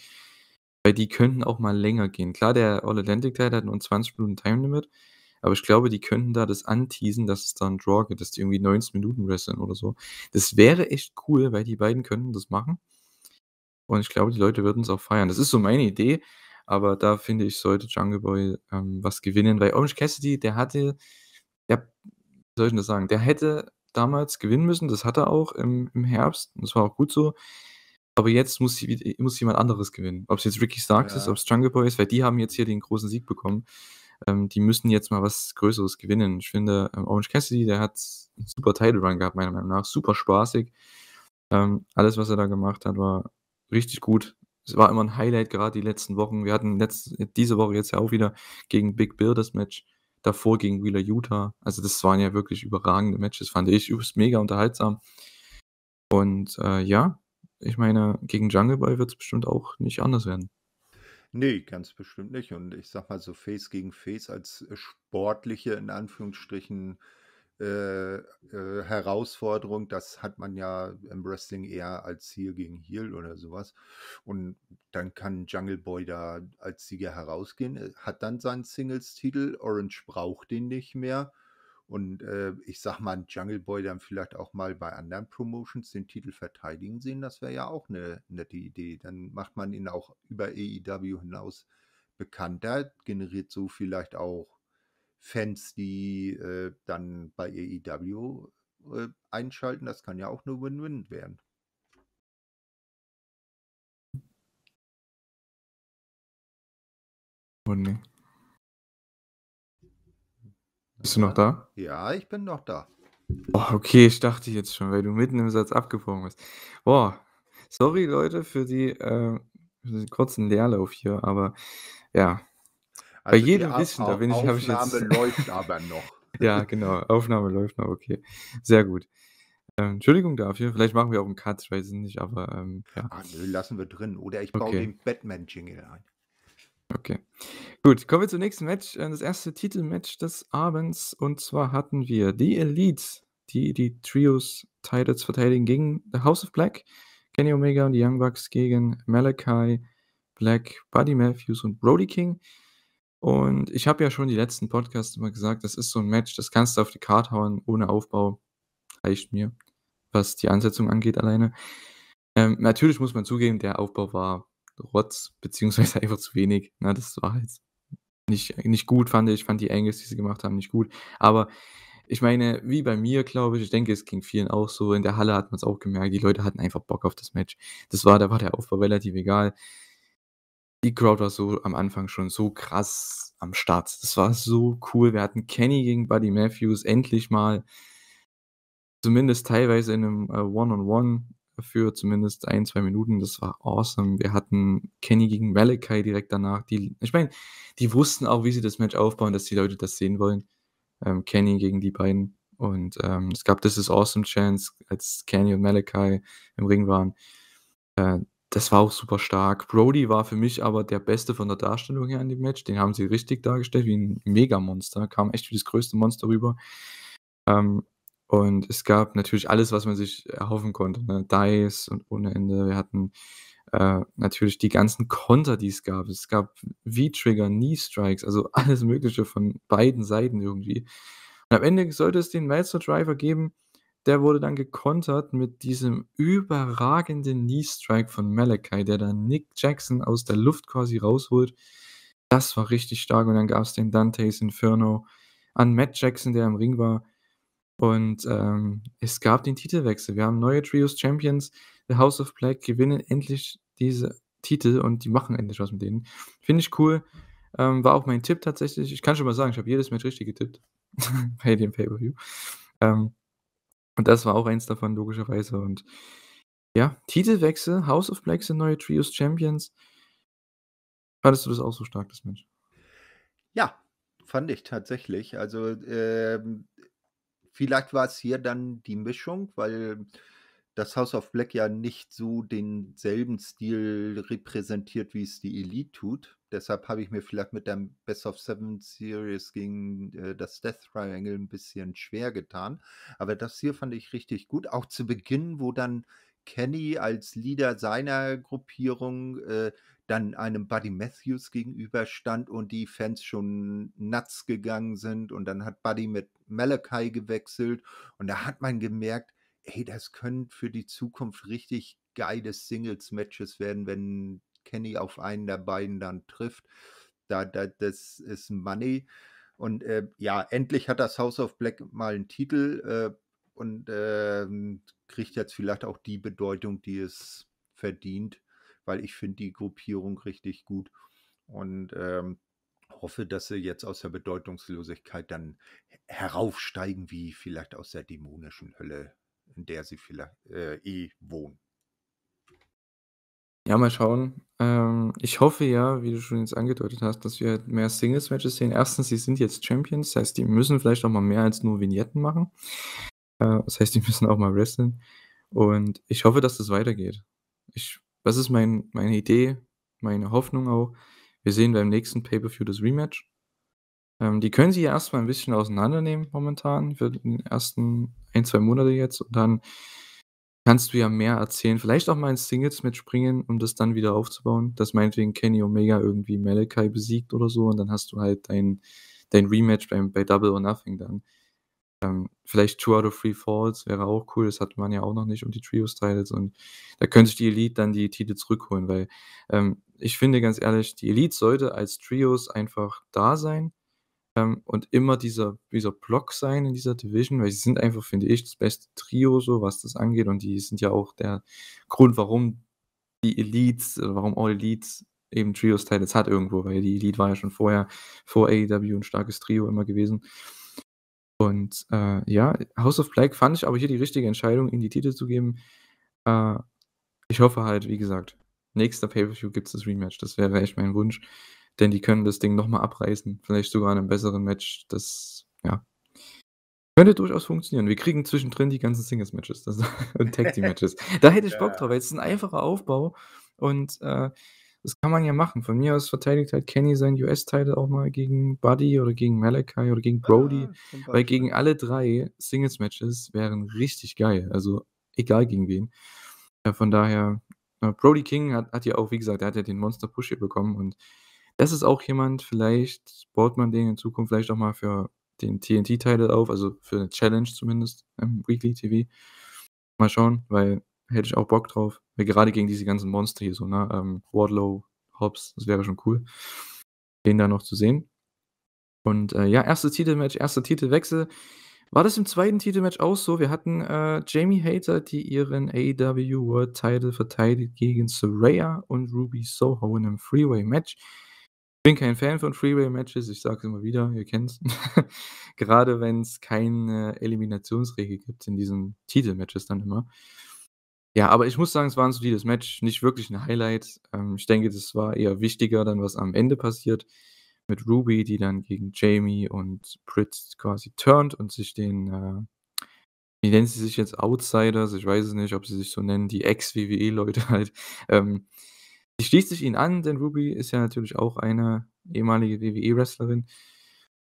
weil die könnten auch mal länger gehen. Klar, der All Atlantic Teil hat nur 20 Minuten Time Limit, aber ich glaube, die könnten da das anteasen, dass es da einen Draw gibt, dass die irgendwie 90 Minuten wresteln oder so. Das wäre echt cool, weil die beiden könnten das machen. Und ich glaube, die Leute würden es auch feiern. Das ist so meine Idee. Aber da finde ich, sollte Jungle Boy ähm, was gewinnen, weil Orange Cassidy, der hatte, der, soll ich das sagen, der hätte damals gewinnen müssen, das hat er auch im, im Herbst, und das war auch gut so. Aber jetzt muss, sie, muss jemand anderes gewinnen. Ob es jetzt Ricky Starks ja. ist, ob es Jungle Boy ist, weil die haben jetzt hier den großen Sieg bekommen. Ähm, die müssen jetzt mal was Größeres gewinnen. Ich finde, ähm, Orange Cassidy, der hat einen super Title Run gehabt, meiner Meinung nach. Super spaßig. Ähm, alles, was er da gemacht hat, war richtig gut es war immer ein Highlight, gerade die letzten Wochen. Wir hatten letzte, diese Woche jetzt ja auch wieder gegen Big Bill das Match, davor gegen Wheeler Utah. Also das waren ja wirklich überragende Matches, fand ich übelst mega unterhaltsam. Und äh, ja, ich meine, gegen Jungle Boy wird es bestimmt auch nicht anders werden. Nee, ganz bestimmt nicht. Und ich sag mal so, Face gegen Face als sportliche, in Anführungsstrichen, äh, äh, Herausforderung. Das hat man ja im Wrestling eher als Heel gegen Heel oder sowas. Und dann kann Jungle Boy da als Sieger herausgehen, äh, hat dann seinen Singles-Titel. Orange braucht den nicht mehr. Und äh, ich sag mal, Jungle Boy dann vielleicht auch mal bei anderen Promotions den Titel verteidigen sehen, das wäre ja auch eine nette Idee. Dann macht man ihn auch über AEW hinaus bekannter, generiert so vielleicht auch Fans, die äh, dann bei AEW äh, einschalten. Das kann ja auch nur Win-Win werden. nee. Bist du noch da? Ja, ich bin noch da. Oh, okay, ich dachte jetzt schon, weil du mitten im Satz abgebrochen bist. Boah, sorry Leute für, die, äh, für den kurzen Leerlauf hier, aber ja, also Bei jedem Wissen, da bin ich, habe ich jetzt. Aufnahme läuft aber noch. ja, genau. Aufnahme läuft noch, okay. Sehr gut. Ähm, Entschuldigung dafür. Vielleicht machen wir auch einen Cut, ich weiß es nicht, aber. Ähm, ja. Ach, nö, lassen wir drin. Oder ich baue okay. den Batman-Jingle ein. Okay. Gut, kommen wir zum nächsten Match. Äh, das erste Titelmatch des Abends. Und zwar hatten wir die Elite, die die Trios-Titles verteidigen gegen The House of Black, Kenny Omega und die Young Bucks gegen Malachi, Black, Buddy Matthews und Brody King und ich habe ja schon die letzten Podcasts immer gesagt, das ist so ein Match, das kannst du auf die Karte hauen, ohne Aufbau. Reicht mir, was die Ansetzung angeht alleine. Ähm, natürlich muss man zugeben, der Aufbau war Rotz, beziehungsweise einfach zu wenig. Na, ne? das war jetzt nicht, nicht gut, fand ich. Ich fand die Angles, die sie gemacht haben, nicht gut. Aber ich meine, wie bei mir, glaube ich, ich denke, es ging vielen auch so. In der Halle hat man es auch gemerkt, die Leute hatten einfach Bock auf das Match. Das war, da war der Aufbau relativ egal die Crowd war so am Anfang schon so krass am Start. Das war so cool. Wir hatten Kenny gegen Buddy Matthews endlich mal zumindest teilweise in einem äh, One-on-One -on -One für zumindest ein, zwei Minuten. Das war awesome. Wir hatten Kenny gegen Malachi direkt danach. Die, ich meine, die wussten auch, wie sie das Match aufbauen, dass die Leute das sehen wollen. Ähm, Kenny gegen die beiden. Und ähm, es gab This is Awesome Chance, als Kenny und Malachi im Ring waren. Äh, das war auch super stark. Brody war für mich aber der Beste von der Darstellung her in dem Match. Den haben sie richtig dargestellt, wie ein Mega-Monster. Kam echt wie das größte Monster rüber. Ähm, und es gab natürlich alles, was man sich erhoffen konnte. Ne? Dice und ohne Ende. Wir hatten äh, natürlich die ganzen Konter, die es gab. Es gab V-Trigger, Knee-Strikes, also alles Mögliche von beiden Seiten irgendwie. Und am Ende sollte es den Melzer-Driver geben, der wurde dann gekontert mit diesem überragenden Knee-Strike von Malachi, der dann Nick Jackson aus der Luft quasi rausholt. Das war richtig stark und dann gab es den Dante's Inferno an Matt Jackson, der im Ring war. Und ähm, es gab den Titelwechsel. Wir haben neue Trios Champions. The House of Black gewinnen endlich diese Titel und die machen endlich was mit denen. Finde ich cool. Ähm, war auch mein Tipp tatsächlich. Ich kann schon mal sagen, ich habe jedes Match richtig getippt bei dem Pay-Per-View. Ähm, und das war auch eins davon, logischerweise. Und ja, Titelwechsel, House of Black sind neue Trios Champions. Fandest du das auch so stark, das Mensch? Ja, fand ich tatsächlich. Also, äh, vielleicht war es hier dann die Mischung, weil dass House of Black ja nicht so denselben Stil repräsentiert, wie es die Elite tut. Deshalb habe ich mir vielleicht mit der Best of Seven Series gegen äh, das Death Triangle ein bisschen schwer getan. Aber das hier fand ich richtig gut. Auch zu Beginn, wo dann Kenny als Leader seiner Gruppierung äh, dann einem Buddy Matthews gegenüberstand und die Fans schon nuts gegangen sind. Und dann hat Buddy mit Malachi gewechselt. Und da hat man gemerkt, hey, das können für die Zukunft richtig geile Singles-Matches werden, wenn Kenny auf einen der beiden dann trifft. Da, da, das ist Money. Und äh, ja, endlich hat das House of Black mal einen Titel äh, und äh, kriegt jetzt vielleicht auch die Bedeutung, die es verdient, weil ich finde die Gruppierung richtig gut und ähm, hoffe, dass sie jetzt aus der Bedeutungslosigkeit dann heraufsteigen, wie vielleicht aus der dämonischen Hölle in der sie vielleicht äh, eh wohnen. Ja, mal schauen. Ähm, ich hoffe ja, wie du schon jetzt angedeutet hast, dass wir mehr Singles-Matches sehen. Erstens, sie sind jetzt Champions, das heißt, die müssen vielleicht auch mal mehr als nur Vignetten machen. Äh, das heißt, die müssen auch mal wresteln. Und ich hoffe, dass das weitergeht. Ich, das ist mein, meine Idee, meine Hoffnung auch. Wir sehen beim nächsten Pay-Per-View das Rematch. Ähm, die können sie ja erstmal ein bisschen auseinandernehmen momentan für die ersten ein, zwei Monate jetzt und dann kannst du ja mehr erzählen. Vielleicht auch mal in Singles mitspringen, um das dann wieder aufzubauen. Dass meinetwegen Kenny Omega irgendwie Malachi besiegt oder so und dann hast du halt dein, dein Rematch bei, bei Double or Nothing dann. Ähm, vielleicht Two out of Three Falls wäre auch cool. Das hatte man ja auch noch nicht um die Trios-Titles. Und da könnte sich die Elite dann die Titel zurückholen, weil ähm, ich finde ganz ehrlich, die Elite sollte als Trios einfach da sein ähm, und immer dieser, dieser Block sein in dieser Division, weil sie sind einfach, finde ich, das beste Trio, so was das angeht. Und die sind ja auch der Grund, warum die Elites, äh, warum All Elites eben Trios Teil hat irgendwo, weil die Elite war ja schon vorher vor AEW ein starkes Trio immer gewesen. Und äh, ja, House of Black fand ich aber hier die richtige Entscheidung, ihm die Titel zu geben. Äh, ich hoffe halt, wie gesagt, nächster Pay-Per-View gibt es das Rematch. Das wäre echt mein Wunsch. Denn die können das Ding nochmal abreißen. Vielleicht sogar in einem besseren Match. Das, ja. Könnte durchaus funktionieren. Wir kriegen zwischendrin die ganzen Singles-Matches und Tag-Team-Matches. Da hätte ich Bock drauf, weil es ist ein einfacher Aufbau und äh, das kann man ja machen. Von mir aus verteidigt halt Kenny seinen US-Titel auch mal gegen Buddy oder gegen Malachi oder gegen Brody, ah, weil gegen alle drei Singles-Matches wären richtig geil. Also egal gegen wen. Ja, von daher, äh, Brody King hat, hat ja auch, wie gesagt, er hat ja den Monster-Push hier bekommen und das ist auch jemand, vielleicht baut man den in Zukunft vielleicht auch mal für den TNT-Title auf, also für eine Challenge zumindest im Weekly TV. Mal schauen, weil hätte ich auch Bock drauf. Weil gerade gegen diese ganzen Monster hier so, ne? Ähm, Wardlow, Hobbs, das wäre schon cool, den da noch zu sehen. Und äh, ja, erstes Titelmatch, erster Titelwechsel. War das im zweiten Titelmatch auch so? Wir hatten äh, Jamie Hater, die ihren AEW World Title verteidigt gegen Soraya und Ruby Soho in einem Freeway Match. Ich bin kein Fan von Freeway-Matches, ich sage es immer wieder, ihr kennt es. Gerade wenn es keine Eliminationsregel gibt in diesen Titel-Matches dann immer. Ja, aber ich muss sagen, es war ein solides Match, nicht wirklich ein Highlight. Ähm, ich denke, das war eher wichtiger dann, was am Ende passiert. Mit Ruby, die dann gegen Jamie und Britt quasi turnt und sich den, äh, wie nennen sie sich jetzt, Outsiders, ich weiß es nicht, ob sie sich so nennen, die Ex-WWE-Leute halt, ähm, Sie schließt sich ihnen an, denn Ruby ist ja natürlich auch eine ehemalige WWE-Wrestlerin.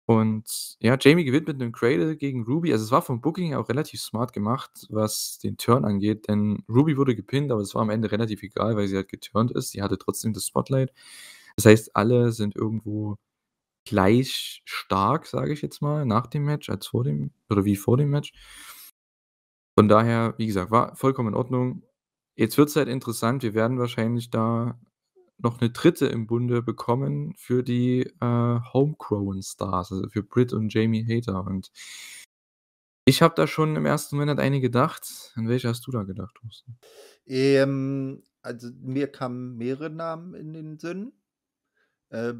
Und ja, Jamie gewinnt mit einem Cradle gegen Ruby. Also es war vom Booking auch relativ smart gemacht, was den Turn angeht, denn Ruby wurde gepinnt, aber es war am Ende relativ egal, weil sie halt geturnt ist. Sie hatte trotzdem das Spotlight. Das heißt, alle sind irgendwo gleich stark, sage ich jetzt mal, nach dem Match als vor dem oder wie vor dem Match. Von daher, wie gesagt, war vollkommen in Ordnung. Jetzt wird es halt interessant, wir werden wahrscheinlich da noch eine dritte im Bunde bekommen für die äh, Homegrown Stars, also für Britt und Jamie Hater. Und ich habe da schon im ersten Moment an eine gedacht. An welche hast du da gedacht, Thorsten? Ähm, also mir kamen mehrere Namen in den Sinn. Äh,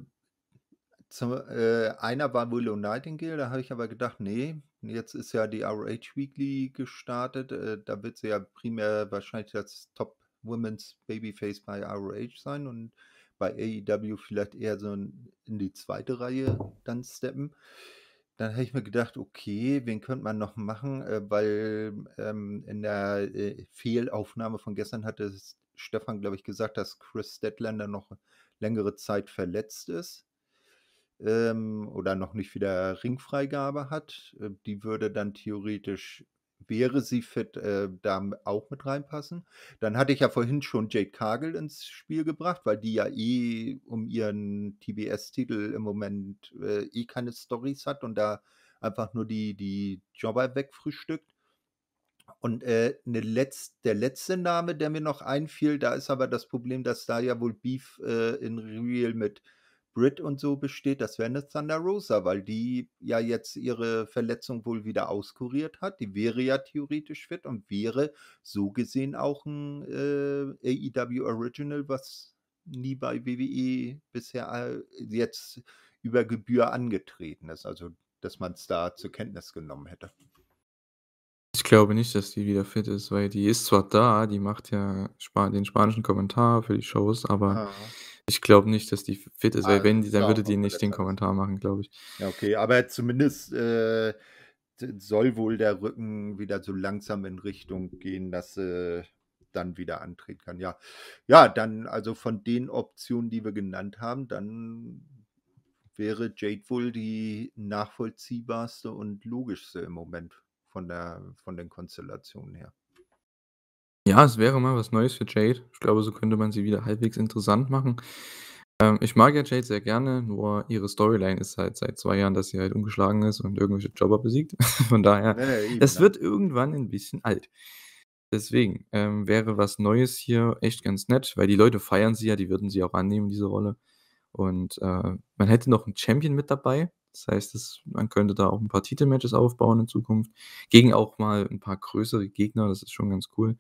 zum, äh, einer war Willow Nightingale, da habe ich aber gedacht, nee, Jetzt ist ja die RH Weekly gestartet. Äh, da wird sie ja primär wahrscheinlich das Top Women's Babyface bei ROH sein und bei AEW vielleicht eher so in die zweite Reihe dann steppen. Dann habe ich mir gedacht, okay, wen könnte man noch machen, äh, weil ähm, in der äh, Fehlaufnahme von gestern hatte Stefan, glaube ich, gesagt, dass Chris Stedlander noch längere Zeit verletzt ist ähm, oder noch nicht wieder Ringfreigabe hat. Äh, die würde dann theoretisch, wäre sie fit, äh, da auch mit reinpassen. Dann hatte ich ja vorhin schon Jade Cargill ins Spiel gebracht, weil die ja eh um ihren TBS-Titel im Moment äh, eh keine Stories hat und da einfach nur die, die Jobber wegfrühstückt. Und äh, ne Letz-, der letzte Name, der mir noch einfiel, da ist aber das Problem, dass da ja wohl Beef äh, in Real mit Britt und so besteht, das wäre eine Thunder Rosa, weil die ja jetzt ihre Verletzung wohl wieder auskuriert hat. Die wäre ja theoretisch fit und wäre so gesehen auch ein äh, AEW Original, was nie bei WWE bisher äh, jetzt über Gebühr angetreten ist. Also, dass man es da zur Kenntnis genommen hätte. Ich glaube nicht, dass die wieder fit ist, weil die ist zwar da, die macht ja Sp den spanischen Kommentar für die Shows, aber. Ah ich glaube nicht, dass die fit ist, weil ah, wenn, die, dann ja, würde die nicht den Kommentar machen, glaube ich. Ja, okay, aber zumindest äh, soll wohl der Rücken wieder so langsam in Richtung gehen, dass äh, dann wieder antreten kann. Ja, ja, dann also von den Optionen, die wir genannt haben, dann wäre Jade wohl die nachvollziehbarste und logischste im Moment von der von den Konstellationen her. Ja, es wäre mal was Neues für Jade. Ich glaube, so könnte man sie wieder halbwegs interessant machen. Ähm, ich mag ja Jade sehr gerne, nur ihre Storyline ist halt seit zwei Jahren, dass sie halt umgeschlagen ist und irgendwelche Jobber besiegt. Von daher, nee, eben, das wird irgendwann ein bisschen alt. Deswegen ähm, wäre was Neues hier echt ganz nett, weil die Leute feiern sie ja, die würden sie auch annehmen, diese Rolle. Und äh, man hätte noch einen Champion mit dabei. Das heißt, das, man könnte da auch ein paar Titelmatches aufbauen in Zukunft. Gegen auch mal ein paar größere Gegner, das ist schon ganz cool.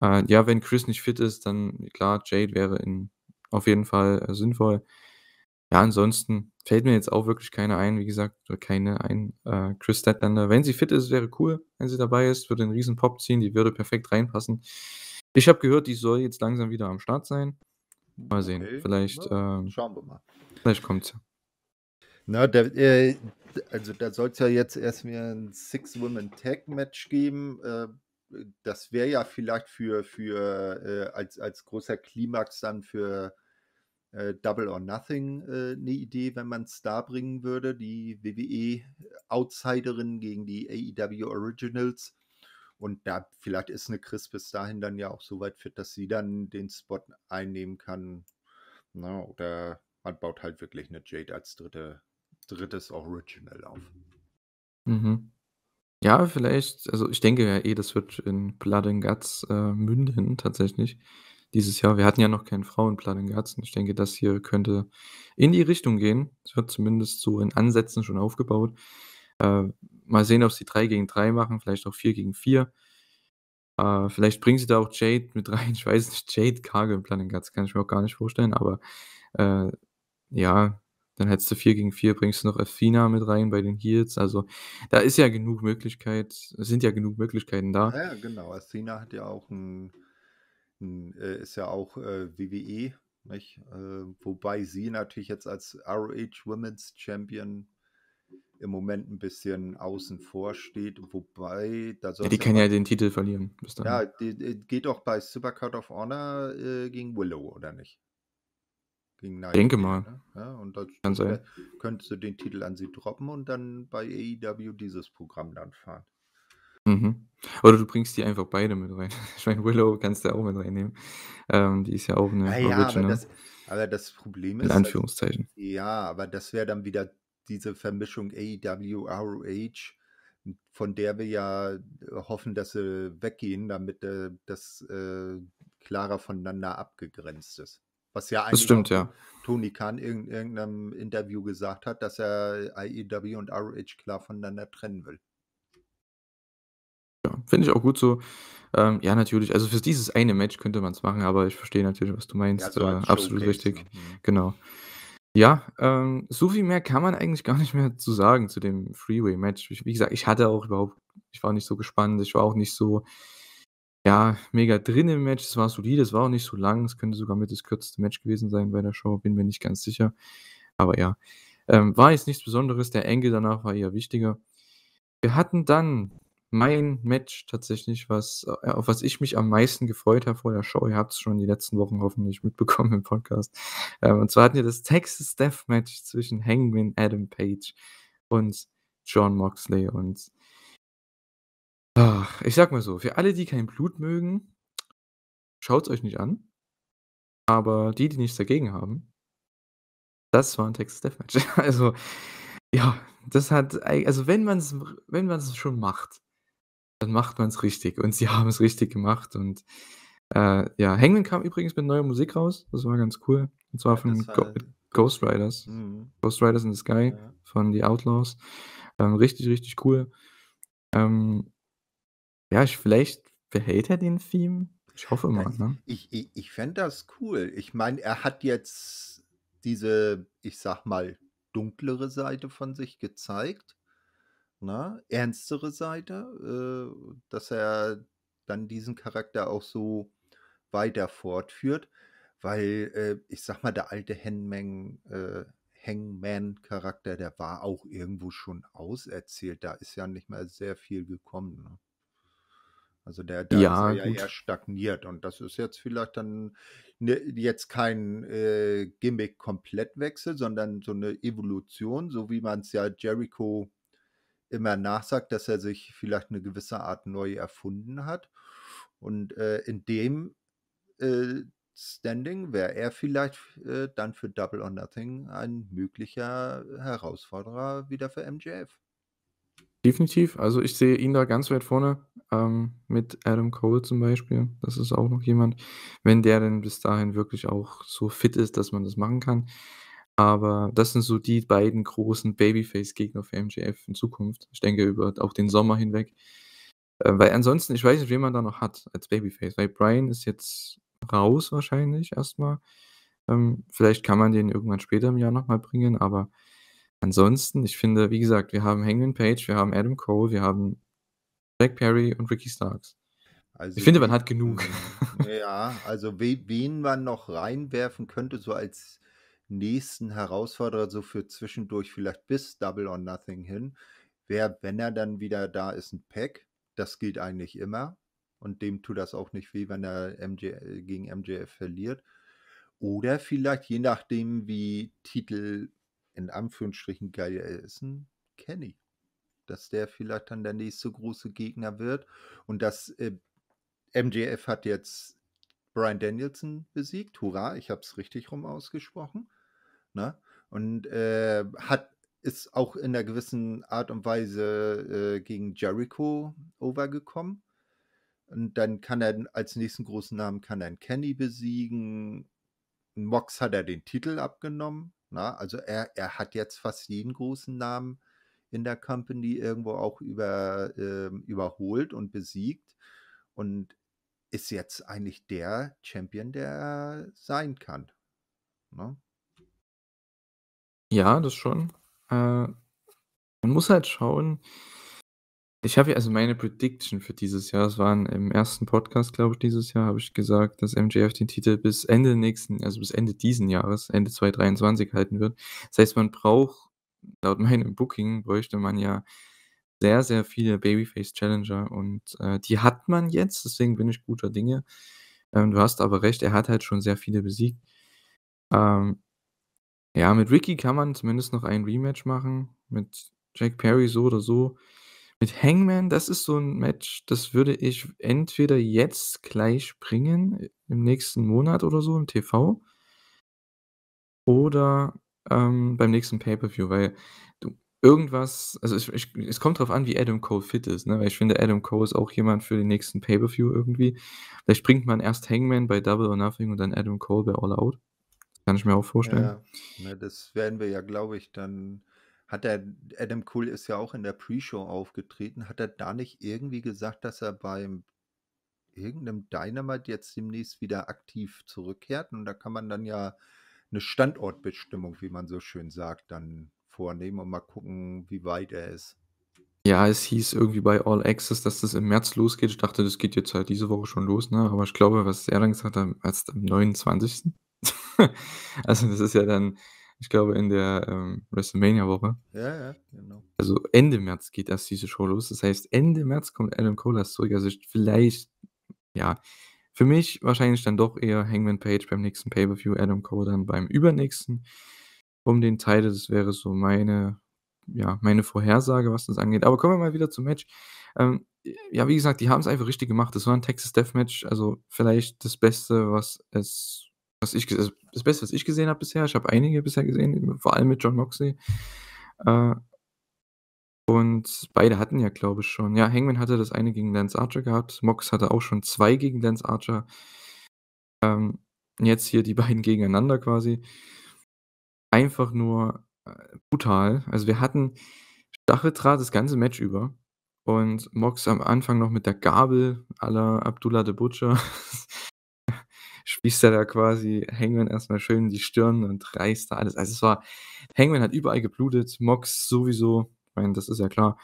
Äh, ja, wenn Chris nicht fit ist, dann klar, Jade wäre in, auf jeden Fall äh, sinnvoll. Ja, ansonsten fällt mir jetzt auch wirklich keine ein, wie gesagt, keine ein. Äh, Chris Statlander, wenn sie fit ist, wäre cool, wenn sie dabei ist, würde einen riesen Pop ziehen, die würde perfekt reinpassen. Ich habe gehört, die soll jetzt langsam wieder am Start sein. Mal sehen, okay. vielleicht. Ähm, Schauen wir mal. Vielleicht kommt's. Na, der, äh, also da soll es ja jetzt erstmal ein Six-Women-Tag-Match geben. Äh, das wäre ja vielleicht für, für äh, als, als großer Klimax dann für äh, Double or Nothing äh, eine Idee, wenn man es da bringen würde, die WWE-Outsiderin äh, gegen die AEW Originals. Und da vielleicht ist eine Chris bis dahin dann ja auch so weit fit, dass sie dann den Spot einnehmen kann. Na, ne? oder man baut halt wirklich eine Jade als dritte, drittes Original auf. Mhm. Ja, vielleicht, also ich denke ja eh, das wird in Blood and Guts äh, münden tatsächlich dieses Jahr. Wir hatten ja noch keine Frau in Blood Graz und ich denke, das hier könnte in die Richtung gehen. Es wird zumindest so in Ansätzen schon aufgebaut. Äh, mal sehen, ob sie 3 gegen 3 machen, vielleicht auch 4 gegen 4. Äh, vielleicht bringen sie da auch Jade mit rein. Ich weiß nicht, Jade Kage im Plan in Graz kann ich mir auch gar nicht vorstellen, aber äh, ja, dann hättest du 4 gegen 4, bringst du noch Athena mit rein bei den Heels. Also da ist ja genug Möglichkeit, sind ja genug Möglichkeiten da. Ja, genau. Athena hat ja auch ein, ein äh, ist ja auch äh, WWE, nicht? Äh, wobei sie natürlich jetzt als ROH Women's Champion im Moment ein bisschen außen vor steht, wobei da ja, die kann ja den Titel verlieren. Ja, die, die geht doch bei Supercard of Honor äh, gegen Willow, oder nicht? Gegen Naito. Denke mal. Ne? Ja, und dann könntest du den Titel an sie droppen und dann bei AEW dieses Programm dann fahren. Mhm. Oder du bringst die einfach beide mit rein. Ich meine, Willow kannst du auch mit reinnehmen. Ähm, die ist ja auch eine ah ja, Ja, aber das, aber das Problem ist. In Anführungszeichen. Dass, ja, aber das wäre dann wieder diese Vermischung AEW, ROH, von der wir ja äh, hoffen, dass sie weggehen, damit äh, das äh, klarer voneinander abgegrenzt ist. Was ja eigentlich stimmt, ja. Tony Khan in irgendeinem Interview gesagt hat, dass er IEW und ROH klar voneinander trennen will. Ja, finde ich auch gut so. Ähm, ja, natürlich. Also für dieses eine Match könnte man es machen, aber ich verstehe natürlich, was du meinst. Ja, äh, absolut richtig. Ne? Mhm. Genau. Ja, ähm, so viel mehr kann man eigentlich gar nicht mehr zu sagen zu dem Freeway-Match. Wie gesagt, ich hatte auch überhaupt, ich war nicht so gespannt, ich war auch nicht so ja, mega drin im Match. Es war solide, es war auch nicht so lang. Es könnte sogar mit das kürzeste Match gewesen sein bei der Show, bin mir nicht ganz sicher. Aber ja, ähm, war jetzt nichts Besonderes. Der Engel danach war eher wichtiger. Wir hatten dann mein Match tatsächlich, was, äh, auf was ich mich am meisten gefreut habe vor der Show. Ihr habt es schon die letzten Wochen hoffentlich mitbekommen im Podcast. Ähm, und zwar hatten wir das Texas Death Match zwischen Hangman Adam Page und John Moxley. Und Ach, ich sag mal so, für alle, die kein Blut mögen, schaut es euch nicht an. Aber die, die nichts dagegen haben, das war ein Texas Deathmatch. also, ja, das hat, also wenn man es wenn man's schon macht, dann macht man es richtig. Und sie haben es richtig gemacht. Und äh, ja, Hangman kam übrigens mit neuer Musik raus. Das war ganz cool. Und zwar ja, von Go Ghost Riders. Mhm. Ghost Riders in the Sky ja. von The Outlaws. Ähm, richtig, richtig cool. Ähm, ja, ich, vielleicht behält er den Theme. Ich hoffe mal. Ne? Ich, ich, ich fände das cool. Ich meine, er hat jetzt diese, ich sag mal, dunklere Seite von sich gezeigt. Na, ne? ernstere Seite, äh, dass er dann diesen Charakter auch so weiter fortführt, weil äh, ich sag mal, der alte Hangman, äh, Hangman-Charakter, der war auch irgendwo schon auserzählt. Da ist ja nicht mehr sehr viel gekommen. Ne? Also der, der ja, ist ja gut. eher stagniert und das ist jetzt vielleicht dann ne, jetzt kein äh, Gimmick-Komplettwechsel, sondern so eine Evolution, so wie man es ja Jericho immer nachsagt, dass er sich vielleicht eine gewisse Art neu erfunden hat. Und äh, in dem äh, Standing wäre er vielleicht äh, dann für Double or Nothing ein möglicher Herausforderer wieder für MJF. Definitiv. Also ich sehe ihn da ganz weit vorne ähm, mit Adam Cole zum Beispiel. Das ist auch noch jemand, wenn der denn bis dahin wirklich auch so fit ist, dass man das machen kann. Aber das sind so die beiden großen Babyface-Gegner für MJF in Zukunft. Ich denke über auch den Sommer hinweg. Äh, weil ansonsten, ich weiß nicht, wen man da noch hat als Babyface. Weil Brian ist jetzt raus wahrscheinlich erstmal. Ähm, vielleicht kann man den irgendwann später im Jahr nochmal bringen, aber Ansonsten, ich finde, wie gesagt, wir haben Hangman Page, wir haben Adam Cole, wir haben Jack Perry und Ricky Starks. Also ich finde, man hat genug. Hm, ja, also wen man noch reinwerfen könnte, so als nächsten Herausforderer, so für zwischendurch vielleicht bis Double or Nothing hin, wäre, wenn er dann wieder da ist, ein Pack. Das gilt eigentlich immer. Und dem tut das auch nicht weh, wenn er MJ, äh, gegen MJF verliert. Oder vielleicht, je nachdem, wie Titel in Anführungsstrichen geil ein Kenny. Dass der vielleicht dann der nächste große Gegner wird. Und das äh, MJF hat jetzt Brian Danielson besiegt. Hurra, ich habe es richtig rum ausgesprochen. Ne? Und äh, hat ist auch in einer gewissen Art und Weise äh, gegen Jericho overgekommen. Und dann kann er als nächsten großen Namen kann er einen Kenny besiegen. Mox hat er den Titel abgenommen. Na, ne? also er, er hat jetzt fast jeden großen Namen in der Company irgendwo auch über, äh, überholt und besiegt und ist jetzt eigentlich der Champion, der er sein kann. Ne? Ja, das schon. Äh, man muss halt schauen, ich habe ja, also meine Prediction für dieses Jahr, Es waren im ersten Podcast, glaube ich, dieses Jahr, habe ich gesagt, dass MJF den Titel bis Ende nächsten, also bis Ende diesen Jahres, Ende 2023 halten wird. Das heißt, man braucht, laut meinem Booking, bräuchte man ja sehr, sehr viele Babyface-Challenger und äh, die hat man jetzt, deswegen bin ich guter Dinge. Ähm, du hast aber recht, er hat halt schon sehr viele besiegt. Ähm, ja, mit Ricky kann man zumindest noch ein Rematch machen, mit Jack Perry so oder so. Mit Hangman, das ist so ein Match, das würde ich entweder jetzt gleich bringen, äh, im nächsten Monat oder so im TV, oder ähm, beim nächsten Pay-Per-View, weil du irgendwas, also ich, ich, es kommt drauf an, wie Adam Cole fit ist, ne? weil ich finde, Adam Cole ist auch jemand für den nächsten Pay-Per-View irgendwie. Vielleicht bringt man erst Hangman bei Double or Nothing und dann Adam Cole bei All Out. Kann ich mir auch vorstellen. Ja, ne, das werden wir ja, glaube ich, dann hat er, Adam Cole ist ja auch in der Pre-Show aufgetreten, hat er da nicht irgendwie gesagt, dass er beim irgendeinem Dynamite jetzt demnächst wieder aktiv zurückkehrt? Und da kann man dann ja eine Standortbestimmung, wie man so schön sagt, dann vornehmen und mal gucken, wie weit er ist. Ja, es hieß irgendwie bei All Access, dass das im März losgeht. Ich dachte, das geht jetzt halt diese Woche schon los, ne? Aber ich glaube, was er dann gesagt hat, erst am 29. also das ist ja dann ich glaube, in der ähm, WrestleMania-Woche. Ja, ja, genau. Also Ende März geht erst diese Show los. Das heißt, Ende März kommt Adam Colas zurück. Also vielleicht, ja, für mich wahrscheinlich dann doch eher Hangman Page beim nächsten Pay-Per-View, Adam Cole dann beim übernächsten um den Teil. Das wäre so meine, ja, meine Vorhersage, was das angeht. Aber kommen wir mal wieder zum Match. Ähm, ja, wie gesagt, die haben es einfach richtig gemacht. Das war ein Texas Deathmatch, also vielleicht das Beste, was es was ich das Beste, was ich gesehen habe bisher. Ich habe einige bisher gesehen, vor allem mit John Moxley. Äh, und beide hatten ja, glaube ich, schon. Ja, Hangman hatte das eine gegen Lance Archer gehabt. Mox hatte auch schon zwei gegen Lance Archer. Ähm, jetzt hier die beiden gegeneinander quasi. Einfach nur äh, brutal. Also wir hatten Stacheldraht das ganze Match über. Und Mox am Anfang noch mit der Gabel aller Abdullah de Butcher. spießt er da quasi Hangman erstmal schön die Stirn und reißt da alles. Also es war, Hangman hat überall geblutet, Mox sowieso, ich meine, das ist ja klar.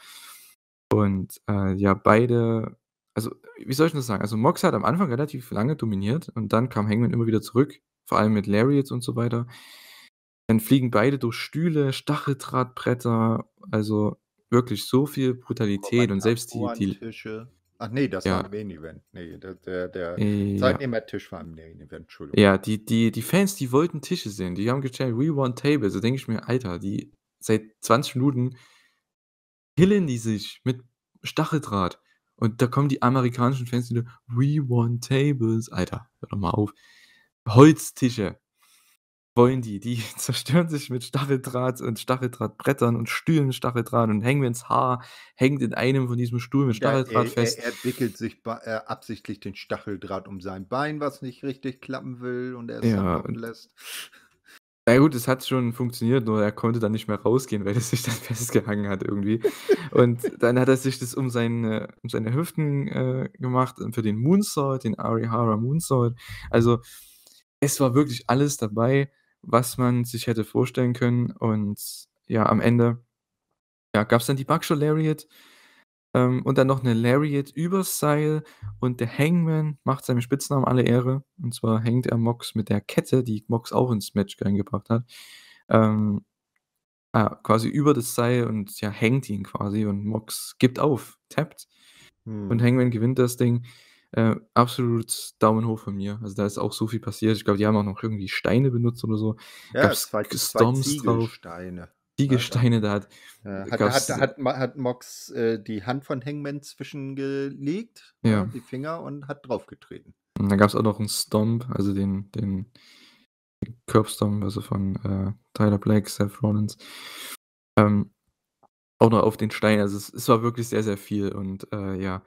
Und äh, ja, beide, also wie soll ich das sagen? Also Mox hat am Anfang relativ lange dominiert und dann kam Hangman immer wieder zurück, vor allem mit Lariats und so weiter. Dann fliegen beide durch Stühle, Stacheldrahtbretter, also wirklich so viel Brutalität und selbst die, die Ach nee, das ja. war ein Main Event. Nee, der, der, der äh, ja. Zeitnehmer-Tisch war ein Main Event, Entschuldigung. Ja, die, die, die Fans, die wollten Tische sehen. Die haben gecheckt, we want tables. Da denke ich mir, Alter, die seit 20 Minuten killen die sich mit Stacheldraht. Und da kommen die amerikanischen Fans wieder, we want tables. Alter, hör doch mal auf. Holztische wollen die. Die zerstören sich mit Stacheldraht und Stacheldrahtbrettern und Stühlen mit Stacheldraht und Hangmans Haar hängt in einem von diesem Stuhl mit Stacheldraht ja, er, fest. Er, er, wickelt sich äh, absichtlich den Stacheldraht um sein Bein, was nicht richtig klappen will und er es ja. dann lässt. Na gut, es hat schon funktioniert, nur er konnte dann nicht mehr rausgehen, weil es sich dann festgehangen hat irgendwie. und dann hat er sich das um seine, um seine Hüften äh, gemacht für den Moonsault, den Arihara Moonsault. Also es war wirklich alles dabei was man sich hätte vorstellen können. Und ja, am Ende ja, gab es dann die Buckshot Lariat ähm, und dann noch eine Lariat übers Seil. Und der Hangman macht seinem Spitznamen alle Ehre. Und zwar hängt er Mox mit der Kette, die Mox auch ins Match reingebracht hat. Ähm, ah, quasi über das Seil und ja, hängt ihn quasi und Mox gibt auf, tappt. Hm. Und Hangman gewinnt das Ding. Äh, absolut Daumen hoch von mir. Also da ist auch so viel passiert. Ich glaube, die haben auch noch irgendwie Steine benutzt oder so. Ja, Gab's zwei, Storms Ziegelsteine. Drauf. Ziegelsteine, da hat, ja, äh, hat, hat, hat, hat Mox äh, die Hand von Hangman zwischengelegt, ne, ja. die Finger und hat draufgetreten. Und dann gab es auch noch einen Stomp, also den, den Curbstomp, also von äh, Tyler Black, Seth Rollins. Ähm, auch noch auf den Stein. Also es, es war wirklich sehr, sehr viel und äh, ja,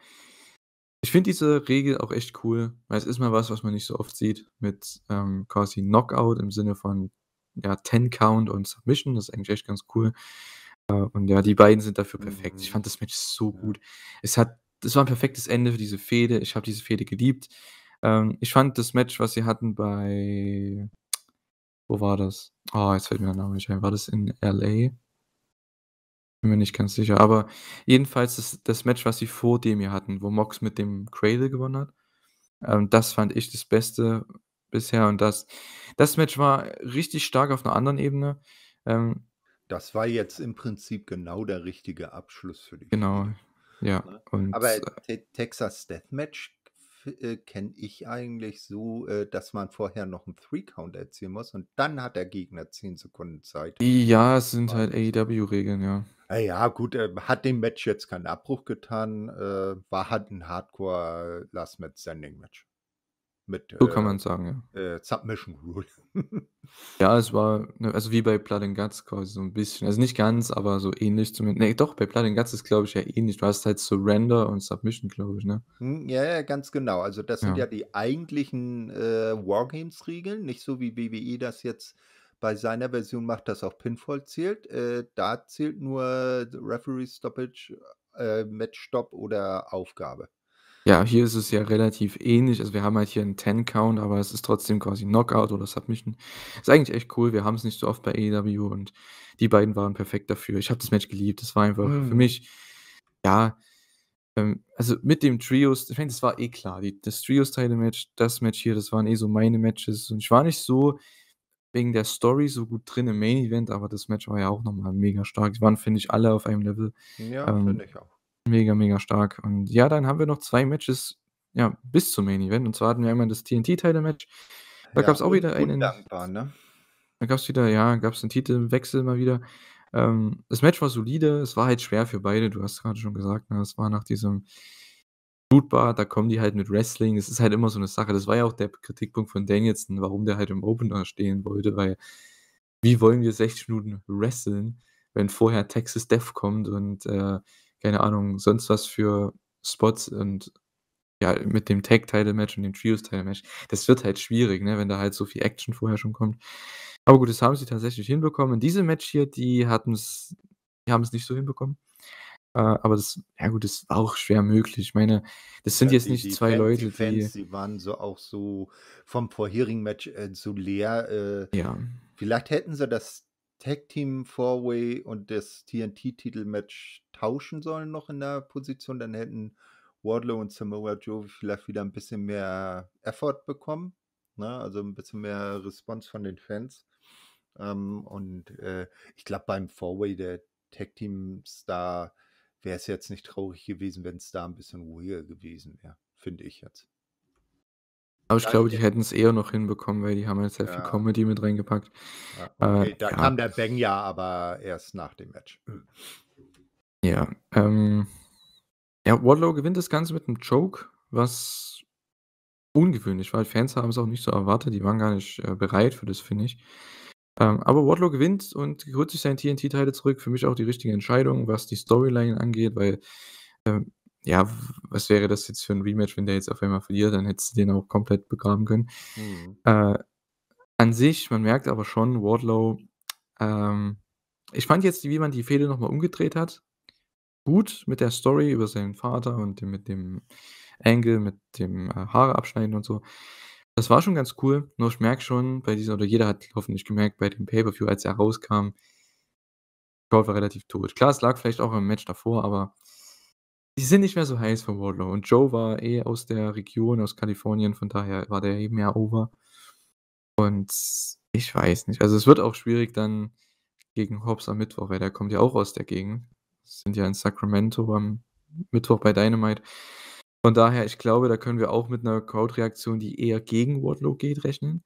ich finde diese Regel auch echt cool, weil es ist mal was, was man nicht so oft sieht, mit ähm, quasi Knockout im Sinne von ja, 10 Count und Submission. Das ist eigentlich echt ganz cool. Äh, und ja, die beiden sind dafür perfekt. Ich mhm. fand das Match so gut. Es hat, das war ein perfektes Ende für diese Fehde. Ich habe diese Fehde geliebt. Ähm, ich fand das Match, was sie hatten bei, wo war das? Oh, jetzt fällt mir der Name nicht ein. War das in LA? Bin mir nicht ganz sicher. Aber jedenfalls das, das Match, was sie vor dem hier hatten, wo Mox mit dem Cradle gewonnen hat, ähm, das fand ich das Beste bisher. Und das, das Match war richtig stark auf einer anderen Ebene. Ähm, das war jetzt im Prinzip genau der richtige Abschluss für die. Genau, Spiele. ja. Ne? Aber äh, Texas Deathmatch äh, kenne ich eigentlich so, äh, dass man vorher noch einen Three-Count erzielen muss und dann hat der Gegner 10 Sekunden Zeit. Ja, es sind halt AEW-Regeln, ja. Äh, ja, gut, äh, hat dem Match jetzt keinen Abbruch getan, äh, war halt ein Hardcore last match sending match mit, so äh, kann man sagen, ja. Äh, Submission Rule. ja, es war, ne, also wie bei Blood and Guts quasi so ein bisschen. Also nicht ganz, aber so ähnlich zumindest. Nee, doch, bei Blood and Guts ist, glaube ich, ja ähnlich. Du hast halt Surrender und Submission, glaube ich, ne? Hm, ja, ja, ganz genau. Also das sind ja die eigentlichen äh, Wargames-Regeln. Nicht so wie WWE das jetzt bei seiner Version macht, dass auch Pinfall zählt. Äh, da zählt nur Referee Stoppage, äh, Match Stop oder Aufgabe. Ja, hier ist es ja relativ ähnlich. Also wir haben halt hier einen 10-Count, aber es ist trotzdem quasi Knockout oder Submission. Ist eigentlich echt cool. Wir haben es nicht so oft bei AEW und die beiden waren perfekt dafür. Ich habe das Match geliebt. Das war einfach mhm. für mich, ja, ähm, also mit dem Trios, ich meine, das war eh klar. Die, das Trios-Teile-Match, das Match hier, das waren eh so meine Matches. Und ich war nicht so wegen der Story so gut drin im Main-Event, aber das Match war ja auch nochmal mega stark. Die waren, finde ich, alle auf einem Level. Ja, ähm, finde ich auch. Mega, mega stark. Und ja, dann haben wir noch zwei Matches ja, bis zum Main Event. Und zwar hatten wir einmal das TNT-Title-Match. Da ja, gab es auch wieder einen. ne? Da gab es wieder, ja, gab es einen Titelwechsel mal wieder. Ähm, das Match war solide, es war halt schwer für beide, du hast gerade schon gesagt, na, ne? es war nach diesem Blutbad, da kommen die halt mit Wrestling, es ist halt immer so eine Sache. Das war ja auch der Kritikpunkt von Danielson, warum der halt im Opener stehen wollte, weil wie wollen wir 60 Minuten wresteln, wenn vorher Texas Death kommt und äh, keine Ahnung, sonst was für Spots und ja, mit dem Tag-Title-Match und dem Trios-Title-Match. Das wird halt schwierig, ne, wenn da halt so viel Action vorher schon kommt. Aber gut, das haben sie tatsächlich hinbekommen. Und diese Match hier, die hatten es, die haben es nicht so hinbekommen. Äh, aber das, ja gut, das war auch schwer möglich. Ich meine, das sind ja, jetzt die, nicht die zwei Fans, Leute, die. Fans, die waren so auch so vom vorherigen Match äh, so leer. Äh, ja. Vielleicht hätten sie das Tag Team Four-Way und das TNT-Titel-Match tauschen sollen noch in der Position, dann hätten Wardlow und Samoa Joe vielleicht wieder ein bisschen mehr Effort bekommen. Ne? Also ein bisschen mehr Response von den Fans. Ähm, und äh, ich glaube, beim Fourway der Tag Team Star wäre es jetzt nicht traurig gewesen, wenn es da ein bisschen ruhiger gewesen wäre, finde ich jetzt. Aber ich glaube, die hätten es eher noch hinbekommen, weil die haben jetzt halt sehr ja. viel Comedy mit reingepackt. Ja, äh, okay. äh, da kam der Bang ja aber erst nach dem Match. Ja, ähm, ja, Wardlow gewinnt das Ganze mit einem Joke, was ungewöhnlich war. Fans haben es auch nicht so erwartet, die waren gar nicht äh, bereit für das, finde ich. Ähm, aber Wardlow gewinnt und holt sich seinen tnt teile zurück. Für mich auch die richtige Entscheidung, was die Storyline angeht, weil, ähm, ja, was wäre das jetzt für ein Rematch, wenn der jetzt auf einmal verliert? Dann hättest du den auch komplett begraben können. Mhm. Äh, an sich, man merkt aber schon, Wardlow, ähm, ich fand jetzt, wie man die Fehde nochmal umgedreht hat, gut mit der Story über seinen Vater und dem, mit dem Angle, mit dem äh, Haare abschneiden und so. Das war schon ganz cool, nur ich merke schon bei dieser, oder jeder hat hoffentlich gemerkt, bei dem Pay-Per-View, als er rauskam, Crowd war relativ tot. Klar, es lag vielleicht auch im Match davor, aber die sind nicht mehr so heiß von Wardlow. Und Joe war eh aus der Region, aus Kalifornien, von daher war der eben mehr over. Und ich weiß nicht. Also es wird auch schwierig dann gegen Hobbs am Mittwoch, weil der kommt ja auch aus der Gegend sind ja in Sacramento am Mittwoch bei Dynamite. Von daher, ich glaube, da können wir auch mit einer Crowd-Reaktion, die eher gegen Wardlow geht, rechnen.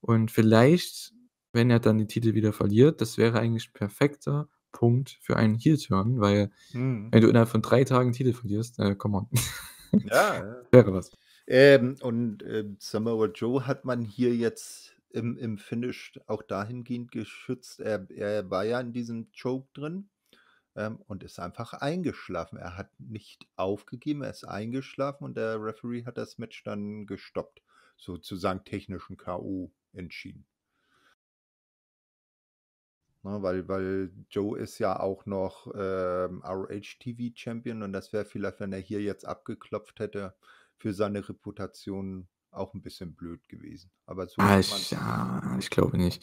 Und vielleicht, wenn er dann die Titel wieder verliert, das wäre eigentlich ein perfekter Punkt für einen Heel-Turn, weil hm. wenn du innerhalb von drei Tagen Titel verlierst, äh, come on. Ja. wäre was. Ähm, und äh, Samoa Joe hat man hier jetzt im, im Finish auch dahingehend geschützt. Er, er war ja in diesem Choke drin ähm, und ist einfach eingeschlafen. Er hat nicht aufgegeben, er ist eingeschlafen und der Referee hat das Match dann gestoppt. Sozusagen technischen K.O. entschieden. Ne, weil, weil Joe ist ja auch noch ähm, RHTV-Champion und das wäre vielleicht, wenn er hier jetzt abgeklopft hätte, für seine Reputation auch ein bisschen blöd gewesen. Aber so ah, ich, ja, ich glaube nicht.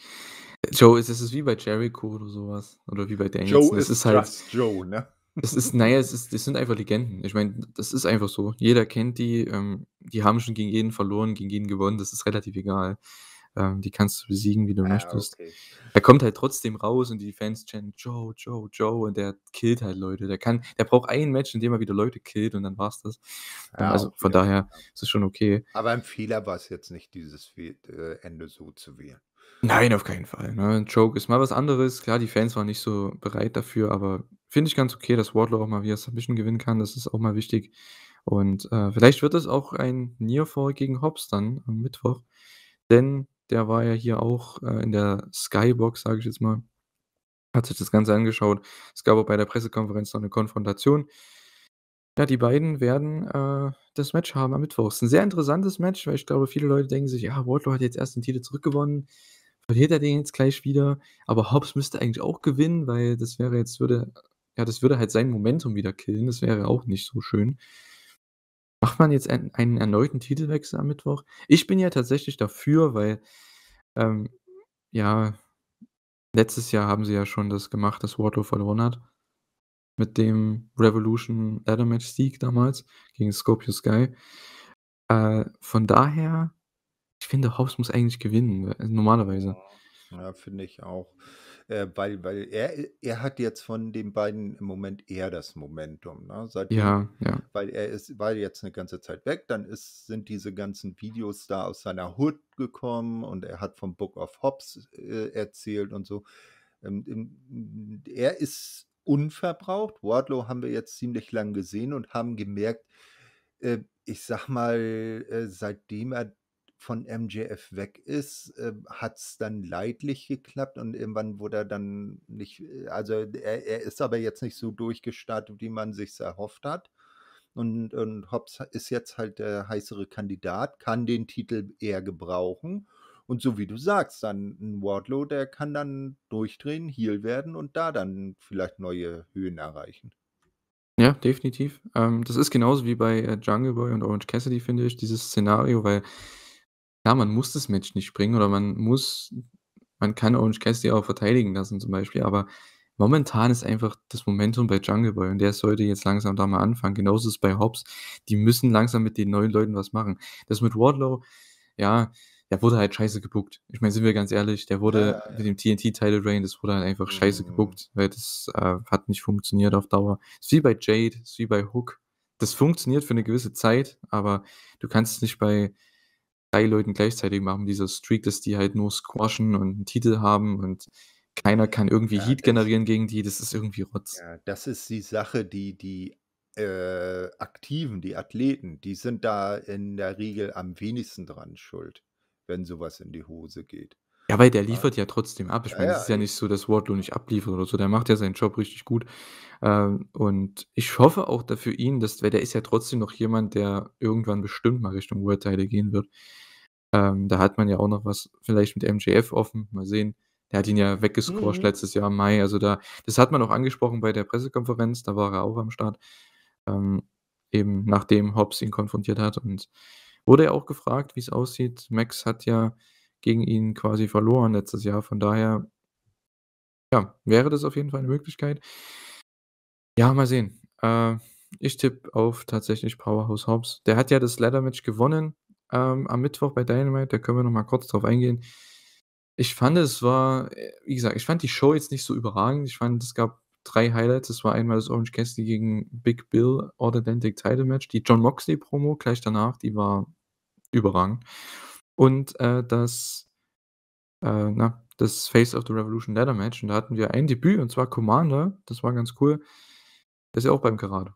Joe ist, es ist wie bei Jericho oder sowas. Oder wie bei Danielson. Joe das ist, ist halt. Joe, ne? Das ist, naja, es ist, das sind einfach Legenden. Ich meine, das ist einfach so. Jeder kennt die. Ähm, die haben schon gegen jeden verloren, gegen jeden gewonnen. Das ist relativ egal. Ähm, die kannst du besiegen, wie du ah, möchtest. Okay. Er kommt halt trotzdem raus und die Fans chanten Joe, Joe, Joe und der killt halt Leute. Der kann, der braucht ein Match, in dem er wieder Leute killt und dann war's das. Ja, also okay. von daher ist es schon okay. Aber ein Fehler war es jetzt nicht, dieses äh, Ende so zu wählen. Nein, auf keinen Fall. Ne? Ein Joke ist mal was anderes. Klar, die Fans waren nicht so bereit dafür, aber finde ich ganz okay, dass Wardlow auch mal wieder Submission gewinnen kann. Das ist auch mal wichtig. Und äh, vielleicht wird es auch ein Nearfall gegen Hobbs dann am Mittwoch. Denn der war ja hier auch äh, in der Skybox, sage ich jetzt mal. Hat sich das Ganze angeschaut. Es gab auch bei der Pressekonferenz noch eine Konfrontation. Ja, die beiden werden äh, das Match haben am Mittwoch. Es ist ein sehr interessantes Match, weil ich glaube, viele Leute denken sich, ja, Wardlow hat jetzt erst den Titel zurückgewonnen verliert er den jetzt gleich wieder. Aber Hobbs müsste eigentlich auch gewinnen, weil das wäre jetzt, würde, ja, das würde halt sein Momentum wieder killen. Das wäre auch nicht so schön. Macht man jetzt einen, einen erneuten Titelwechsel am Mittwoch? Ich bin ja tatsächlich dafür, weil, ähm, ja, letztes Jahr haben sie ja schon das gemacht, dass Wardlow verloren hat. Mit dem Revolution Ladder Match Sieg damals gegen Scorpio Sky. Äh, von daher finde, Hobbs muss eigentlich gewinnen, äh, normalerweise. Ja, finde ich auch. Äh, weil weil er, er hat jetzt von den beiden im Moment eher das Momentum. Ne? Seitdem, ja, ja. Weil er ist, war jetzt eine ganze Zeit weg, dann ist, sind diese ganzen Videos da aus seiner Hood gekommen und er hat vom Book of Hobbs äh, erzählt und so. Ähm, ähm, er ist unverbraucht. Wardlow haben wir jetzt ziemlich lang gesehen und haben gemerkt, äh, ich sag mal, äh, seitdem er von MJF weg ist, äh, hat es dann leidlich geklappt und irgendwann wurde er dann nicht, äh, also er, er ist aber jetzt nicht so durchgestartet, wie man sich erhofft hat. Und, und Hobbs ist jetzt halt der heißere Kandidat, kann den Titel eher gebrauchen. Und so wie du sagst, dann ein Wardlow, der kann dann durchdrehen, Heal werden und da dann vielleicht neue Höhen erreichen. Ja, definitiv. Ähm, das ist genauso wie bei äh, Jungle Boy und Orange Cassidy, finde ich, dieses Szenario, weil Klar, man muss das Match nicht bringen oder man muss, man kann Orange Cassidy auch verteidigen lassen zum Beispiel, aber momentan ist einfach das Momentum bei Jungle Boy und der sollte jetzt langsam da mal anfangen. Genauso ist es bei Hobbs. Die müssen langsam mit den neuen Leuten was machen. Das mit Wardlow, ja, der wurde halt scheiße gebuckt. Ich meine, sind wir ganz ehrlich, der wurde ja, ja. mit dem TNT Title Reign, das wurde halt einfach mhm. scheiße gebuckt, weil das äh, hat nicht funktioniert auf Dauer. Ist wie bei Jade, ist wie bei Hook. Das funktioniert für eine gewisse Zeit, aber du kannst es nicht bei drei Leuten gleichzeitig machen. Dieser Streak, dass die halt nur squashen und einen Titel haben und keiner kann irgendwie ja, Heat generieren gegen die, das ist irgendwie Rotz. Ja, das ist die Sache, die die äh, Aktiven, die Athleten, die sind da in der Regel am wenigsten dran schuld, wenn sowas in die Hose geht. Ja, weil der liefert ja trotzdem ab. Ich Ja, meine, es ja, ist ja nicht so, dass Wardlow nicht abliefert oder so. Der macht ja seinen Job richtig gut. Ähm, und ich hoffe auch dafür ihn, dass, weil der ist ja trotzdem noch jemand, der irgendwann bestimmt mal Richtung World gehen wird. Ähm, da hat man ja auch noch was vielleicht mit MJF offen. Mal sehen. Der hat ihn ja weggesquasht Mhm. letztes Jahr im Mai. Also da, das hat man auch angesprochen bei der Pressekonferenz. Da war er auch am Start. Ähm, eben nachdem Hobbs ihn konfrontiert hat. Und wurde ja auch gefragt, wie es aussieht. Max hat ja gegen ihn quasi verloren letztes Jahr. Von daher, ja, wäre das auf jeden Fall eine Möglichkeit. Ja, mal sehen. Äh, ich tippe auf tatsächlich Powerhouse Hobbs. Der hat ja das leather match gewonnen ähm, am Mittwoch bei Dynamite. Da können wir nochmal kurz drauf eingehen. Ich fand, es war, äh, wie gesagt, ich fand die Show jetzt nicht so überragend. Ich fand, es gab drei Highlights. Es war einmal das Orange Cassidy gegen Big Bill All Atlantic Title Match. Die John Moxley Promo gleich danach, die war überragend und äh, das, äh, na, das Face of the Revolution Ladder Match. Und da hatten wir ein Debüt, und zwar Commander. Das war ganz cool. Der ist ja auch beim Gerade.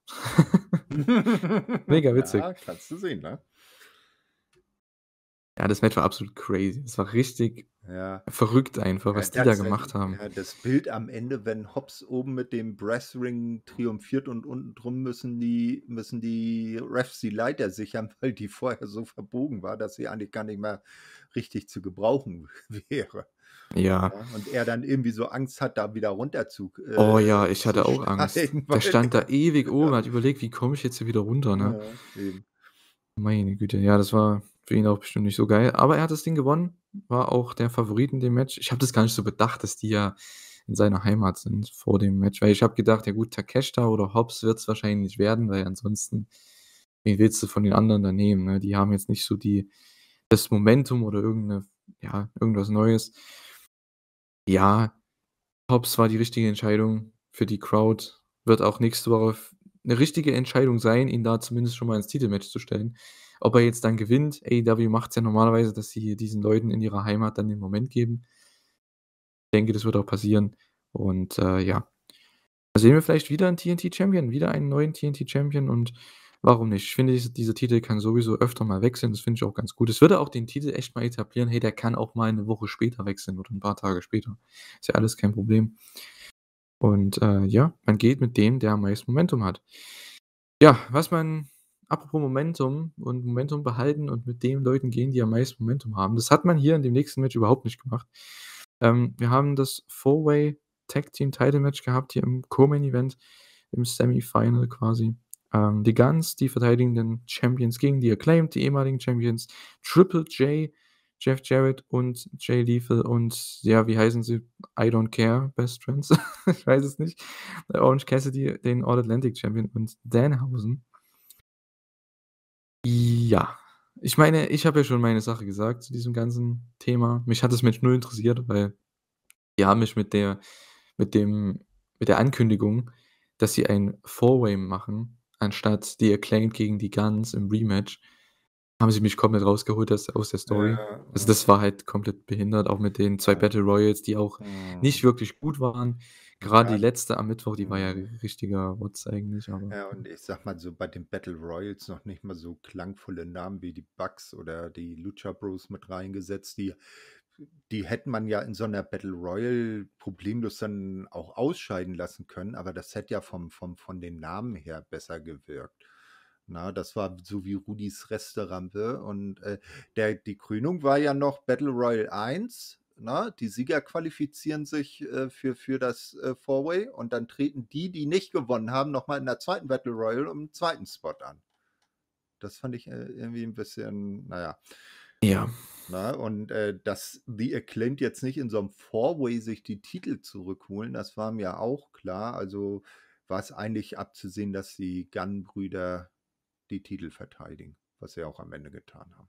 Mega witzig. Ja, kannst du sehen, ne? Ja, das Match war absolut crazy. Es war richtig ja. Verrückt einfach, was ja, die da halt gemacht haben. das Bild am Ende, wenn Hobbs oben mit dem Brassring triumphiert und unten drum müssen die, müssen die Refs die Leiter sichern, weil die vorher so verbogen war, dass sie eigentlich gar nicht mehr richtig zu gebrauchen wäre. Ja. ja. Und er dann irgendwie so Angst hat, da wieder runter zu. Äh, oh ja, ich hatte auch Angst. Der stand da ewig oben, ja. hat überlegt, wie komme ich jetzt hier wieder runter, ne? Ja, Meine Güte, ja, das war für ihn auch bestimmt nicht so geil. Aber er hat das Ding gewonnen war auch der Favorit in dem Match. Ich habe das gar nicht so bedacht, dass die ja in seiner Heimat sind vor dem Match, weil ich habe gedacht, ja gut, Takeshita oder Hobbs wird es wahrscheinlich nicht werden, weil ansonsten, wen willst du von den anderen da nehmen? Ne? Die haben jetzt nicht so die, das Momentum oder irgendeine, ja, irgendwas Neues. Ja, Hobbs war die richtige Entscheidung für die Crowd. Wird auch nächste Woche eine richtige Entscheidung sein, ihn da zumindest schon mal ins Titelmatch zu stellen. Ob er jetzt dann gewinnt, AEW macht es ja normalerweise, dass sie diesen Leuten in ihrer Heimat dann den Moment geben. Ich denke, das wird auch passieren. Und äh, ja, da sehen wir vielleicht wieder einen TNT-Champion, wieder einen neuen TNT-Champion und warum nicht? Ich finde, dieser, Titel kann sowieso öfter mal wechseln, das finde ich auch ganz gut. Es würde auch den Titel echt mal etablieren, hey, der kann auch mal eine Woche später wechseln oder ein paar Tage später. Ist ja alles kein Problem. Und äh, ja, man geht mit dem, der am meisten Momentum hat. Ja, was man apropos Momentum und Momentum behalten und mit den Leuten gehen, die am meisten Momentum haben. Das hat man hier in dem nächsten Match überhaupt nicht gemacht. Ähm, wir haben das Four-Way Tag Team Title Match gehabt hier im Co-Main Event, im Semifinal quasi. Ähm, die Guns, die verteidigenden Champions gegen die Acclaimed, die ehemaligen Champions, Triple J, Jeff Jarrett und Jay Lethal und ja, wie heißen sie? I don't care, Best Friends. ich weiß es nicht. Orange Cassidy, den All Atlantic Champion und Danhausen. Ja. Ich meine, ich habe ja schon meine Sache gesagt zu diesem ganzen Thema. Mich hat das mit nur interessiert, weil die haben mich mit der, mit dem, mit der Ankündigung, dass sie ein Four-Way machen, anstatt die Acclaimed gegen die Guns im Rematch, haben sie mich komplett rausgeholt aus, der Story. Ja. Also das war halt komplett behindert, auch mit den zwei Battle Royals, die auch ja. nicht wirklich gut waren. Gerade ja. die letzte am Mittwoch, die war ja mhm. richtiger Wutz eigentlich. Aber. Ja, und ich sag mal so bei den Battle Royals noch nicht mal so klangvolle Namen wie die Bucks oder die Lucha Bros mit reingesetzt, die die hätte man ja in so einer Battle Royal problemlos dann auch ausscheiden lassen können, aber das hätte ja vom, vom, von den Namen her besser gewirkt. Na, das war so wie Rudis Resterampe ne? und äh, der, die Krönung war ja noch Battle Royal 1 na, ne, die Sieger qualifizieren sich äh, für, für das äh, Four-Way und dann treten die, die nicht gewonnen haben, nochmal in der zweiten Battle Royale um den zweiten Spot an. Das fand ich äh, irgendwie ein bisschen, naja. Ja. Na, ne, und äh, dass The Acclaimed jetzt nicht in so einem Four-Way sich die Titel zurückholen, das war mir auch klar. Also war es eigentlich abzusehen, dass die Gun-Brüder die Titel verteidigen, was sie auch am Ende getan haben.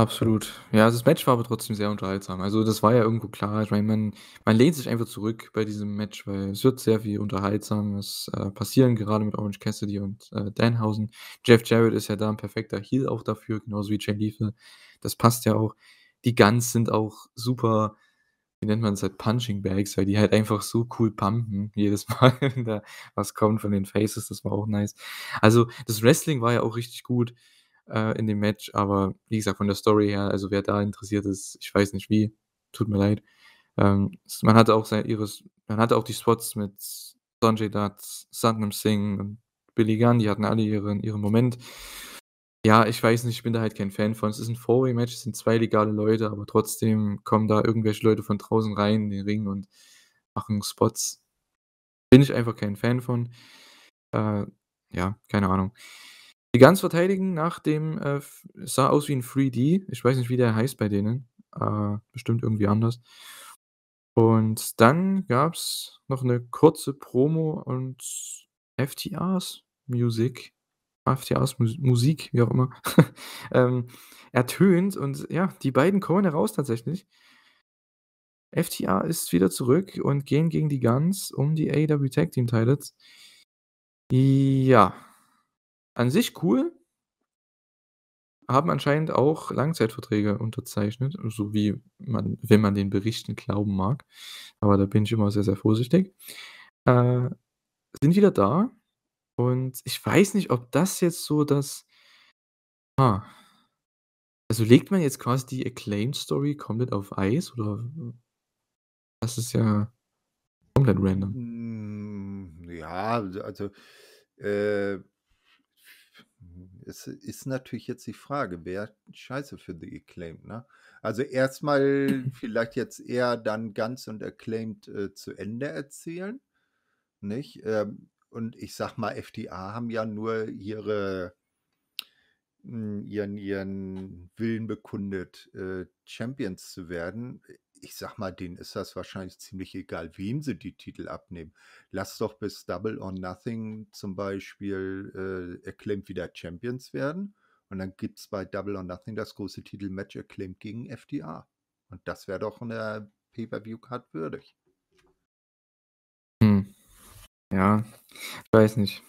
Absolut. Ja, also das Match war aber trotzdem sehr unterhaltsam. Also das war ja irgendwo klar. Ich meine, man, man lehnt sich einfach zurück bei diesem Match, weil es wird sehr viel Unterhaltsames äh, passieren, gerade mit Orange Cassidy und äh, Danhausen. Jeff Jarrett ist ja da ein perfekter Heal auch dafür, genauso wie Jay Leafle. Das passt ja auch. Die Guns sind auch super, wie nennt man es halt, Punching Bags, weil die halt einfach so cool pumpen, jedes Mal, wenn da was kommt von den Faces, das war auch nice. Also das Wrestling war ja auch richtig gut äh, in dem Match. Aber wie gesagt, von der Story her, also wer da interessiert ist, ich weiß nicht wie, tut mir leid. Ähm, man hatte auch sein, ihres, man hatte auch die Spots mit Sanjay Dutt, Sandnam Singh und Billy Gunn, die hatten alle ihren, ihren Moment. Ja, ich weiß nicht, ich bin da halt kein Fan von. Es ist ein Four-Way-Match, es sind zwei legale Leute, aber trotzdem kommen da irgendwelche Leute von draußen rein in den Ring und machen Spots. Bin ich einfach kein Fan von. Äh, ja, keine Ahnung. Die Guns verteidigen nach dem, äh, sah aus wie ein 3D. Ich weiß nicht, wie der heißt bei denen. Äh, bestimmt irgendwie anders. Und dann gab es noch eine kurze Promo und FTRs Music. FTRs Musik, wie auch immer. ähm, ertönt und ja, die beiden kommen heraus tatsächlich. FTR ist wieder zurück und gehen gegen die Guns um die AW Tag Team Titles. Ja, an sich cool. Haben anscheinend auch Langzeitverträge unterzeichnet, so wie man, wenn man den Berichten glauben mag. Aber da bin ich immer sehr, sehr vorsichtig. Äh, sind wieder da. Und ich weiß nicht, ob das jetzt so das. Ah. Also legt man jetzt quasi die Acclaim-Story komplett auf Eis oder das ist ja komplett random. Hm, ja, also äh, es ist natürlich jetzt die Frage, wer Scheiße für The Acclaimed, ne? Also erstmal vielleicht jetzt eher dann ganz und Acclaimed äh, zu Ende erzählen, nicht? Ähm, und ich sag mal, FDA haben ja nur ihre hm, ihren, ihren Willen bekundet, äh, Champions zu werden ich sag mal, denen ist das wahrscheinlich ziemlich egal, wem sie die Titel abnehmen. Lass doch bis Double or Nothing zum Beispiel äh, Acclaimed wieder Champions werden. Und dann gibt es bei Double or Nothing das große Titelmatch Acclaimed gegen FDA. Und das wäre doch eine Pay-Per-View-Card würdig. Hm. Ja, ich weiß nicht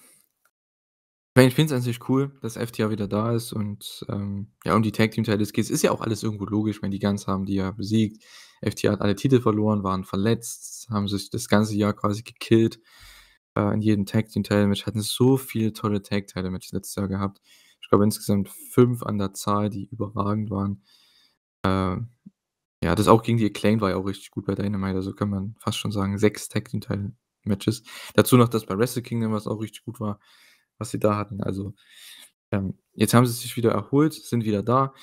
ich finde es an sich cool, dass FTA wieder da ist und ähm, ja, um die Tag Team Titles geht. Ist ja auch alles irgendwo logisch, wenn die Guns haben die ja besiegt. FTA hat alle Titel verloren, waren verletzt, haben sich das ganze Jahr quasi gekillt. Äh, in jedem Tag Team teil Match hatten so viele tolle Tag Title Matches letztes Jahr gehabt. Ich glaube insgesamt fünf an der Zahl, die überragend waren. Äh, ja, das auch gegen die Acclaimed war ja auch richtig gut bei Dynamite, also kann man fast schon sagen, sechs Tag Team teil Matches. Dazu noch das bei Wrestle Kingdom, was auch richtig gut war was sie da hatten. Also ähm, jetzt haben sie sich wieder erholt, sind wieder da.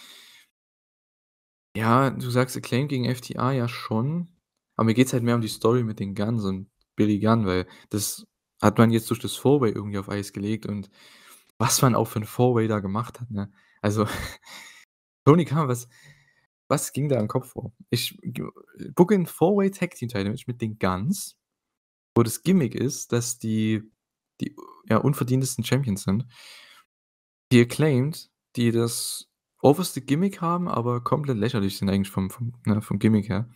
Ja, du sagst Acclaim gegen FTA ja schon, aber mir geht es halt mehr um die Story mit den Guns und Billy Gunn, weil das hat man jetzt durch das Fourway irgendwie auf Eis gelegt und was man auch für ein Fourway da gemacht hat, ne? Also, Tony Khan, was, was ging da im Kopf vor? Ich gucke ein Four-Way Tag Team Title mit den Guns, wo das Gimmick ist, dass die die ja, unverdientesten Champions sind. Die Acclaimed, die das oberste Gimmick haben, aber komplett lächerlich sind eigentlich vom, vom, na, ne, vom Gimmick her.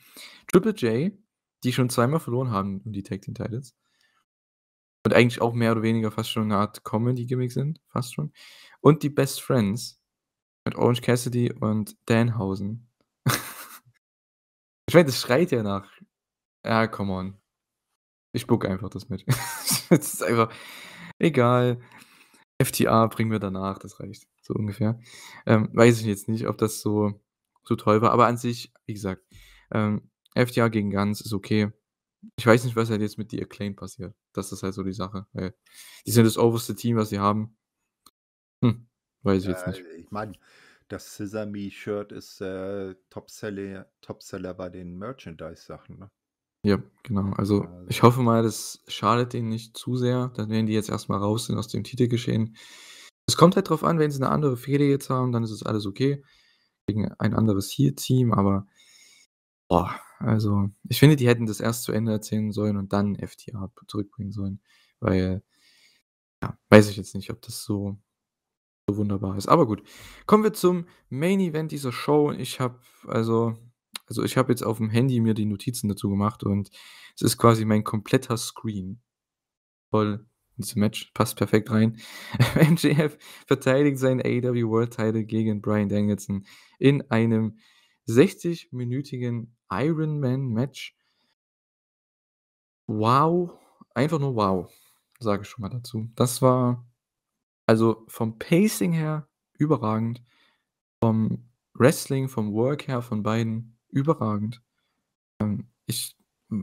Triple J, die schon zweimal verloren haben um die Tag Team Titles. Und eigentlich auch mehr oder weniger fast schon eine Art Comedy-Gimmick sind, fast schon. Und die Best Friends mit Orange Cassidy und Danhausen. ich meine, das schreit ja nach. Ja, come on. Ich spuck einfach das mit. Es ist einfach egal. FTA bringen wir danach, das reicht. So ungefähr. Ähm, weiß ich jetzt nicht, ob das so, so toll war, aber an sich, wie gesagt, ähm, FTA gegen Guns ist okay. Ich weiß nicht, was halt jetzt mit The Acclaim passiert. Das ist halt so die Sache, weil die sind das oberste Team, was sie haben. Hm, weiß ich äh, jetzt nicht. Äh, ich meine, das Sesame-Shirt ist äh, Topseller, Topseller bei den Merchandise-Sachen, ne? Ja, genau. Also, also ich hoffe mal, das schadet denen nicht zu sehr, dann wenn die jetzt erstmal raus sind aus dem Titelgeschehen. Es kommt halt drauf an, wenn sie eine andere Fehde jetzt haben, dann ist es alles okay gegen ein anderes heal team aber, boah, also, ich finde, die hätten das erst zu Ende erzählen sollen und dann FTA zurückbringen sollen, weil ja, weiß ich jetzt nicht, ob das so so wunderbar ist. Aber gut, kommen wir zum Main Event dieser Show. Ich habe also also ich habe jetzt auf dem Handy mir die Notizen dazu gemacht und es ist quasi mein kompletter Screen. Voll dieses Match, passt perfekt rein. MJF verteidigt seinen AEW World Title gegen Brian Danielson in einem 60-minütigen Ironman-Match. Wow, einfach nur wow, sage ich schon mal dazu. Das war also vom Pacing her überragend, vom Wrestling, vom Work her von beiden überragend. Ähm, ich,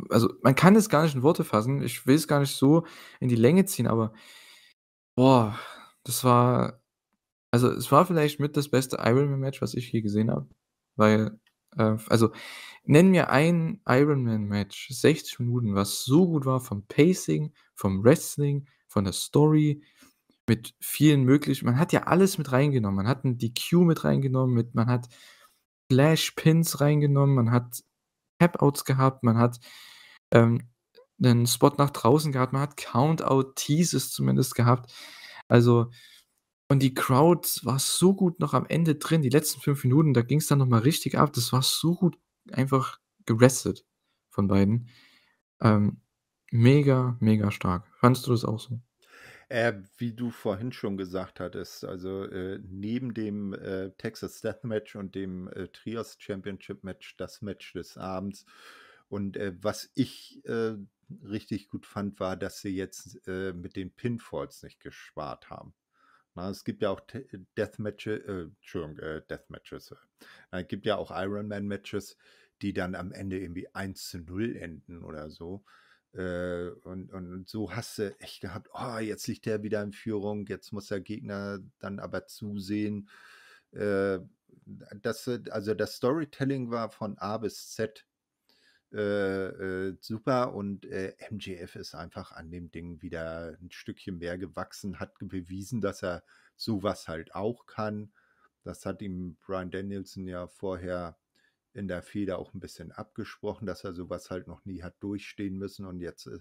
also man kann es gar nicht in Worte fassen. Ich will es gar nicht so in die Länge ziehen, aber boah, das war, also es war vielleicht mit das beste Ironman-Match, was ich je gesehen habe. Weil, äh, also nenn mir ein Ironman-Match, 60 Minuten, was so gut war vom Pacing, vom Wrestling, von der Story, mit vielen möglichen, man hat ja alles mit reingenommen. Man hat die DQ mit reingenommen, mit, man hat Flash-Pins reingenommen, man hat Tap-Outs gehabt, man hat ähm, einen Spot nach draußen gehabt, man hat Count-Out-Teases zumindest gehabt. Also, und die Crowd war so gut noch am Ende drin, die letzten fünf Minuten, da ging es dann nochmal richtig ab. Das war so gut einfach gerestet von beiden. Ähm, mega, mega stark. Fandest du das auch so? Äh, wie du vorhin schon gesagt hattest, also äh, neben dem äh, Texas Deathmatch und dem äh, Trios Championship Match, das Match des Abends. Und äh, was ich äh, richtig gut fand, war, dass sie jetzt mit den Pinfalls nicht gespart haben. Na, es gibt ja auch Deathmatches, äh, Entschuldigung, äh, Deathmatches. Äh, es gibt ja auch Ironman-Matches, die dann am Ende irgendwie 1 zu 0 enden oder so. Äh, und, und so hast du echt gehabt, oh, jetzt liegt der wieder in Führung, jetzt muss der Gegner dann aber zusehen. Äh, das, also das Storytelling war von A bis Z äh, äh, super und äh, MJF ist einfach an dem Ding wieder ein Stückchen mehr gewachsen, hat bewiesen, dass er sowas halt auch kann. Das hat ihm Brian Danielson ja vorher in der Feder auch ein bisschen abgesprochen, dass er sowas halt noch nie hat durchstehen müssen. Und jetzt äh,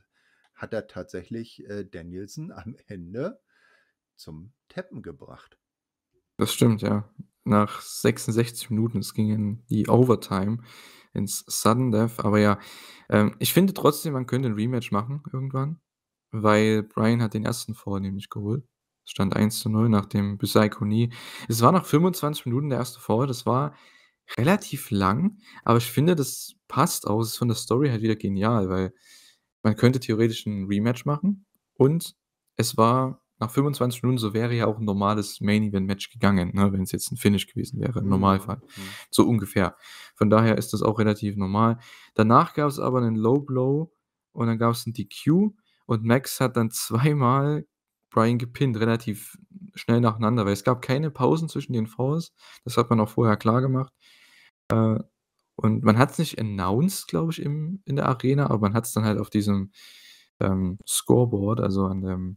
hat er tatsächlich äh, Danielson am Ende zum Teppen gebracht. Das stimmt, ja. Nach 66 Minuten, es ging in die Overtime, ins Sudden Death. Aber ja, ähm, ich finde trotzdem, man könnte ein Rematch machen irgendwann, weil Brian hat den ersten vornehmlich geholt. Stand 1 zu 0 nach dem Busaikoni. Es war nach 25 Minuten der erste Vor. Das war relativ lang, aber ich finde, das passt auch. Es ist von der Story halt wieder genial, weil man könnte theoretisch ein Rematch machen und es war nach 25 Minuten, so wäre ja auch ein normales Main-Event-Match gegangen, ne, wenn es jetzt ein Finish gewesen wäre, im mhm, Normalfall. Mhm. So ungefähr. Von daher ist das auch relativ normal. Danach gab es aber einen Low Blow und dann gab es einen DQ und Max hat dann zweimal Brian gepinnt, relativ schnell nacheinander, weil es gab keine Pausen zwischen den Fouls. Das hat man auch vorher klar gemacht. Äh, und man hat es nicht announced, glaube ich, im, in der Arena, aber man hat es dann halt auf diesem ähm, Scoreboard, also an dem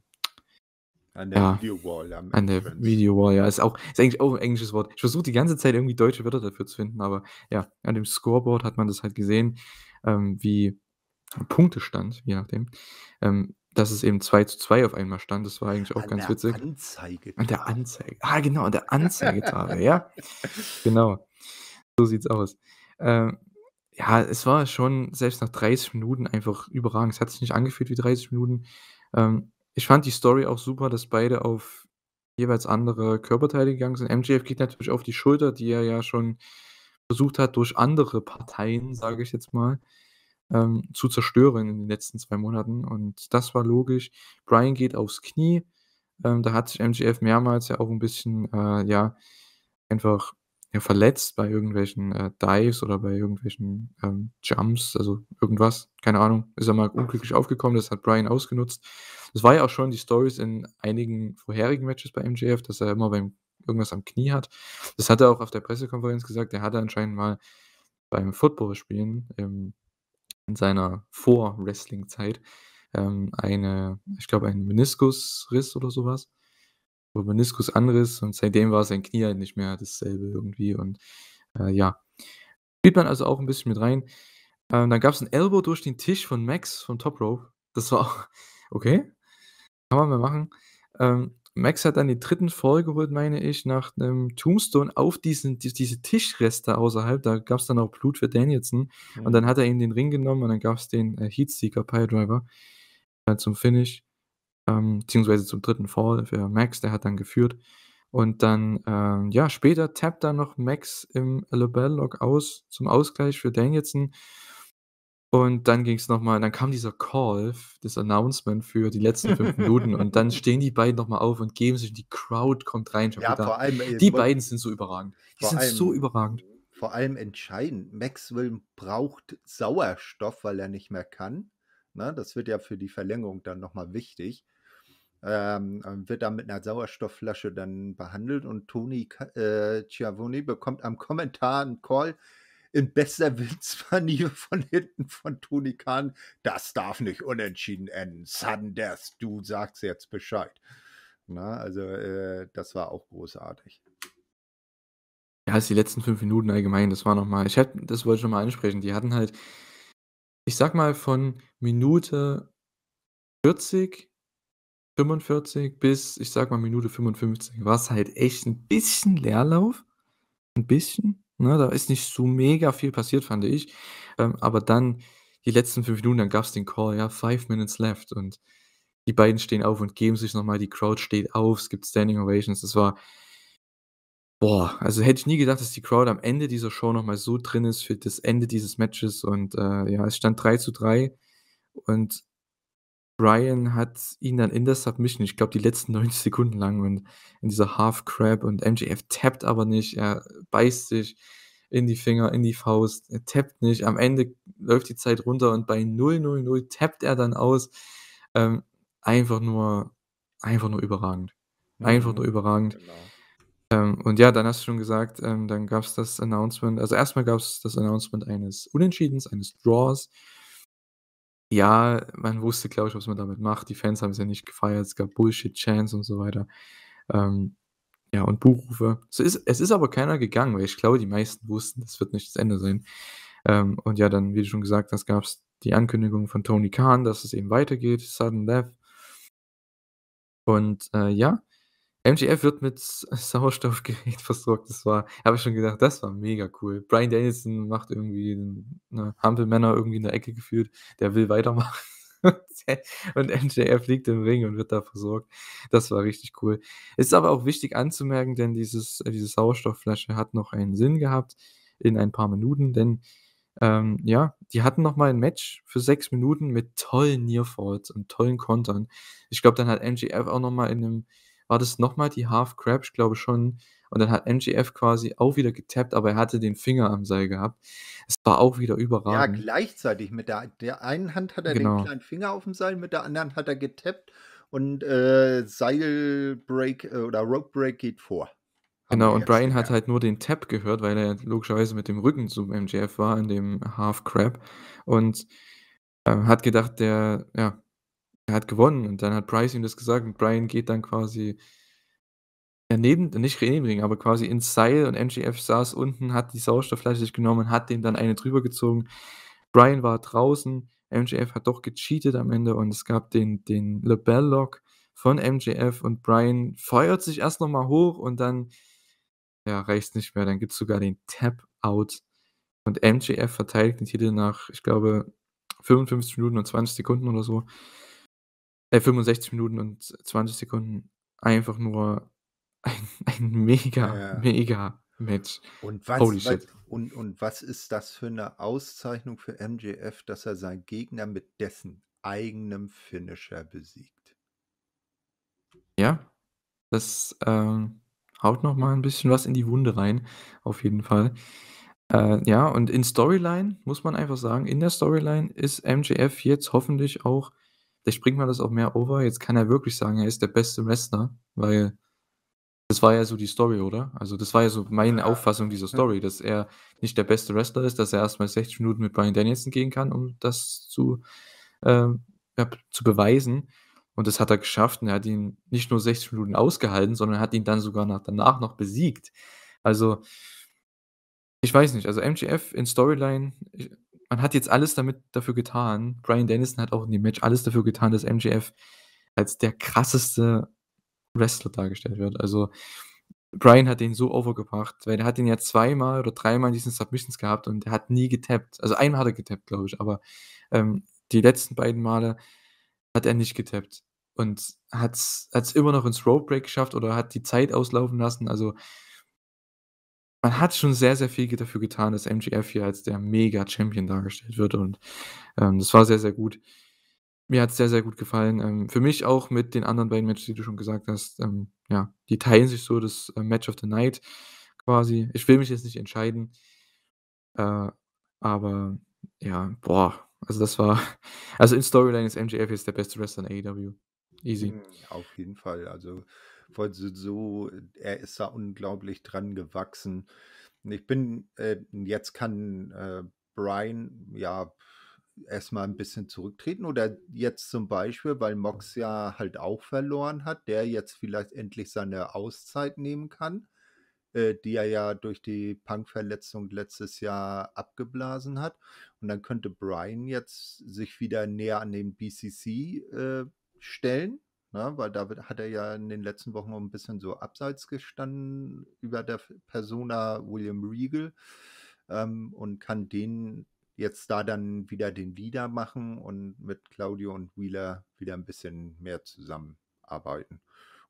an der ja, Videowall. An Entrance. der Videowall, ja. Ist, auch, ist eigentlich auch ein englisches Wort. Ich versuche die ganze Zeit irgendwie deutsche Wörter dafür zu finden, aber ja, an dem Scoreboard hat man das halt gesehen, ähm, wie stand, je nachdem, ähm, dass es eben 2 zu 2 auf einmal stand. Das war eigentlich auch an ganz der witzig. Anzeige. An der Anzeige. Ah, genau, an der Anzeigetafel, ja. Genau. So sieht's aus. Ähm, ja, es war schon selbst nach 30 Minuten einfach überragend. Es hat sich nicht angefühlt wie 30 Minuten. Ähm, ich fand die Story auch super, dass beide auf jeweils andere Körperteile gegangen sind. MJF geht natürlich auf die Schulter, die er ja schon versucht hat durch andere Parteien, sage ich jetzt mal ähm, zu zerstören in den letzten zwei Monaten. Und das war logisch. Brian geht aufs Knie. Ähm, da hat sich MGF mehrmals ja auch ein bisschen, äh, ja, einfach ja, verletzt bei irgendwelchen äh, Dives oder bei irgendwelchen ähm, Jumps, also irgendwas, keine Ahnung, ist er mal unglücklich aufgekommen, das hat Brian ausgenutzt. Das war ja auch schon die Stories in einigen vorherigen Matches bei MJF, dass er immer beim, irgendwas am Knie hat. Das hat er auch auf der Pressekonferenz gesagt, er hatte anscheinend mal beim Footballspielen im ähm, in seiner Vor-Wrestling-Zeit ähm, eine, ich glaube, einen Meniskusriss oder sowas. Oder Meniskusanriss und seitdem war sein Knie halt nicht mehr dasselbe irgendwie. Und äh, ja, spielt man also auch ein bisschen mit rein. Ähm, dann gab es ein Elbow durch den Tisch von Max von Top Rope. Das war auch okay. Kann man mal machen. Ähm, Max hat dann die dritten Folge geholt, meine ich, nach einem Tombstone auf diesen, diese Tischreste außerhalb. Da gab es dann auch Blut für Danielson. Ja. Und mhm. dann hat er ihm den Ring genommen und dann gab es den äh, Heatseeker Piledriver äh, zum Finish, ähm, beziehungsweise zum dritten Fall für Max. Der hat dann geführt. Und dann, ähm, ja, später tappt dann noch Max im Labell-Lock aus zum Ausgleich für Danielson. Und dann ging es nochmal, dann kam dieser Call, das Announcement für die letzten fünf Minuten und dann stehen die beiden nochmal auf und geben sich und die Crowd kommt rein. Ja, gedacht, vor allem, ey, die beiden sind so überragend. Die sind allem, so überragend. Vor allem entscheidend, Maxwell braucht Sauerstoff, weil er nicht mehr kann. Na, ne? das wird ja für die Verlängerung dann nochmal wichtig. Ähm, wird dann mit einer Sauerstoffflasche dann behandelt und Toni äh, Chiavoni bekommt am Kommentar einen Call, in bester Windsmanier von hinten von Toni Khan. Das darf nicht unentschieden enden. Sanders, du sagst jetzt Bescheid. Na, also äh, das war auch großartig. Ja, also die letzten fünf Minuten allgemein, das war nochmal, ich hab, das wollte ich nochmal ansprechen, die hatten halt, ich sag mal von Minute 40, 45 bis, ich sag mal Minute 55, war es halt echt ein bisschen Leerlauf, ein bisschen, Ne, da ist nicht so mega viel passiert, fand ich. Ähm, aber dann die letzten fünf Minuten, dann gab es den Call, ja, five minutes left. Und die beiden stehen auf und geben sich nochmal. Die Crowd steht auf, es gibt Standing Ovations. Das war, boah, also hätte ich nie gedacht, dass die Crowd am Ende dieser Show nochmal so drin ist für das Ende dieses Matches. Und äh, ja, es stand 3 zu 3. Und Brian hat ihn dann in der Submission, ich glaube, die letzten 90 Sekunden lang und in dieser Half Crab und MJF tappt aber nicht, er beißt sich in die Finger, in die Faust, er tappt nicht, am Ende läuft die Zeit runter und bei 0-0-0 tappt er dann aus. Ähm, einfach nur, einfach nur überragend. Einfach nur mhm. überragend. Genau. Ähm, und ja, dann hast du schon gesagt, ähm, dann gab es das Announcement, also erstmal gab es das Announcement eines Unentschiedens, eines Draws ja, man wusste, glaube ich, was man damit macht. Die Fans haben es ja nicht gefeiert. Es gab bullshit chance und so weiter. Ähm, ja, und Buchrufe. So ist, es ist aber keiner gegangen, weil ich glaube, die meisten wussten, das wird nicht das Ende sein. Ähm, und ja, dann, wie du schon gesagt hast, gab es die Ankündigung von Tony Khan, dass es eben weitergeht, Sudden Death. Und äh, ja, MGF wird mit Sauerstoffgerät versorgt. Das war, habe ich schon gedacht, das war mega cool. Brian Danielson macht irgendwie eine Hampelmänner irgendwie in der Ecke gefühlt. Der will weitermachen. und MJF liegt im Ring und wird da versorgt. Das war richtig cool. Ist aber auch wichtig anzumerken, denn dieses, äh, diese Sauerstoffflasche hat noch einen Sinn gehabt in ein paar Minuten, denn ähm, ja, die hatten nochmal ein Match für sechs Minuten mit tollen Nearfalls und tollen Kontern. Ich glaube, dann hat MJF auch nochmal in einem war das nochmal die Half Crab, ich glaube schon. Und dann hat MGF quasi auch wieder getappt, aber er hatte den Finger am Seil gehabt. Es war auch wieder überragend. Ja, gleichzeitig. Mit der, der einen Hand hat er genau. den kleinen Finger auf dem Seil, mit der anderen hat er getappt und äh, Seilbreak äh, oder oder Break geht vor. Genau, und Brian hat halt nur den Tap gehört, weil er logischerweise mit dem Rücken zum MGF war, in dem Half Crab. Und äh, hat gedacht, der, ja, er hat gewonnen. Und dann hat Bryce ihm das gesagt und Brian geht dann quasi ja, nicht neben aber quasi ins Seil und MGF saß unten, hat die Sauerstoffflasche sich genommen und hat dem dann eine drüber gezogen. Brian war draußen, MGF hat doch gecheatet am Ende und es gab den, den Lebell-Lock von MGF und Brian feuert sich erst nochmal hoch und dann ja, reicht es nicht mehr. Dann gibt es sogar den Tap-Out und MGF verteidigt den Titel nach, ich glaube, 55 Minuten und 20 Sekunden oder so äh, 65 Minuten und 20 Sekunden einfach nur ein, ein mega, ja. mega Match. Und was, Holy shit. und, und was ist das für eine Auszeichnung für MJF, dass er seinen Gegner mit dessen eigenem Finisher besiegt? Ja, das ähm, haut noch mal ein bisschen was in die Wunde rein, auf jeden Fall. Äh, ja, und in Storyline muss man einfach sagen, in der Storyline ist MJF jetzt hoffentlich auch Vielleicht bringt man das auch mehr over. Jetzt kann er wirklich sagen, er ist der beste Wrestler, weil das war ja so die Story, oder? Also das war ja so meine Auffassung dieser Story, dass er nicht der beste Wrestler ist, dass er erstmal 60 Minuten mit Brian Danielson gehen kann, um das zu, äh, ja, zu beweisen. Und das hat er geschafft und er hat ihn nicht nur 60 Minuten ausgehalten, sondern hat ihn dann sogar nach, danach noch besiegt. Also ich weiß nicht, also MGF in Storyline, man hat jetzt alles damit dafür getan. Brian Dennison hat auch in dem Match alles dafür getan, dass MJF als der krasseste Wrestler dargestellt wird. Also Brian hat den so overgebracht, weil er hat ihn ja zweimal oder dreimal in diesen Submissions gehabt und er hat nie getappt. Also einmal hat er getappt, glaube ich, aber ähm, die letzten beiden Male hat er nicht getappt und hat es immer noch ins Roadbreak geschafft oder hat die Zeit auslaufen lassen. Also man hat schon sehr, sehr viel dafür getan, dass MGF hier als der Mega-Champion dargestellt wird. Und ähm, das war sehr, sehr gut. Mir hat es sehr, sehr gut gefallen. Ähm, für mich auch mit den anderen beiden Matches, die du schon gesagt hast. Ähm, ja, die teilen sich so das äh, Match of the Night quasi. Ich will mich jetzt nicht entscheiden. Äh, aber ja, boah. Also das war, also in Storyline ist MGF jetzt der beste Wrestler in AEW. Easy. Mm, auf jeden Fall. Also weil so, er ist da unglaublich dran gewachsen. Ich bin, äh, jetzt kann äh, Brian ja erstmal ein bisschen zurücktreten oder jetzt zum Beispiel, weil Mox mhm. ja halt auch verloren hat, der jetzt vielleicht endlich seine Auszeit nehmen kann, äh, die er ja durch die Punk-Verletzung letztes Jahr abgeblasen hat. Und dann könnte Brian jetzt sich wieder näher an den BCC äh, stellen Ne? Weil da hat er ja in den letzten Wochen auch ein bisschen so abseits gestanden über der Persona William Regal ähm, und kann den jetzt da dann wieder den Leader machen und mit Claudio und Wheeler wieder ein bisschen mehr zusammenarbeiten.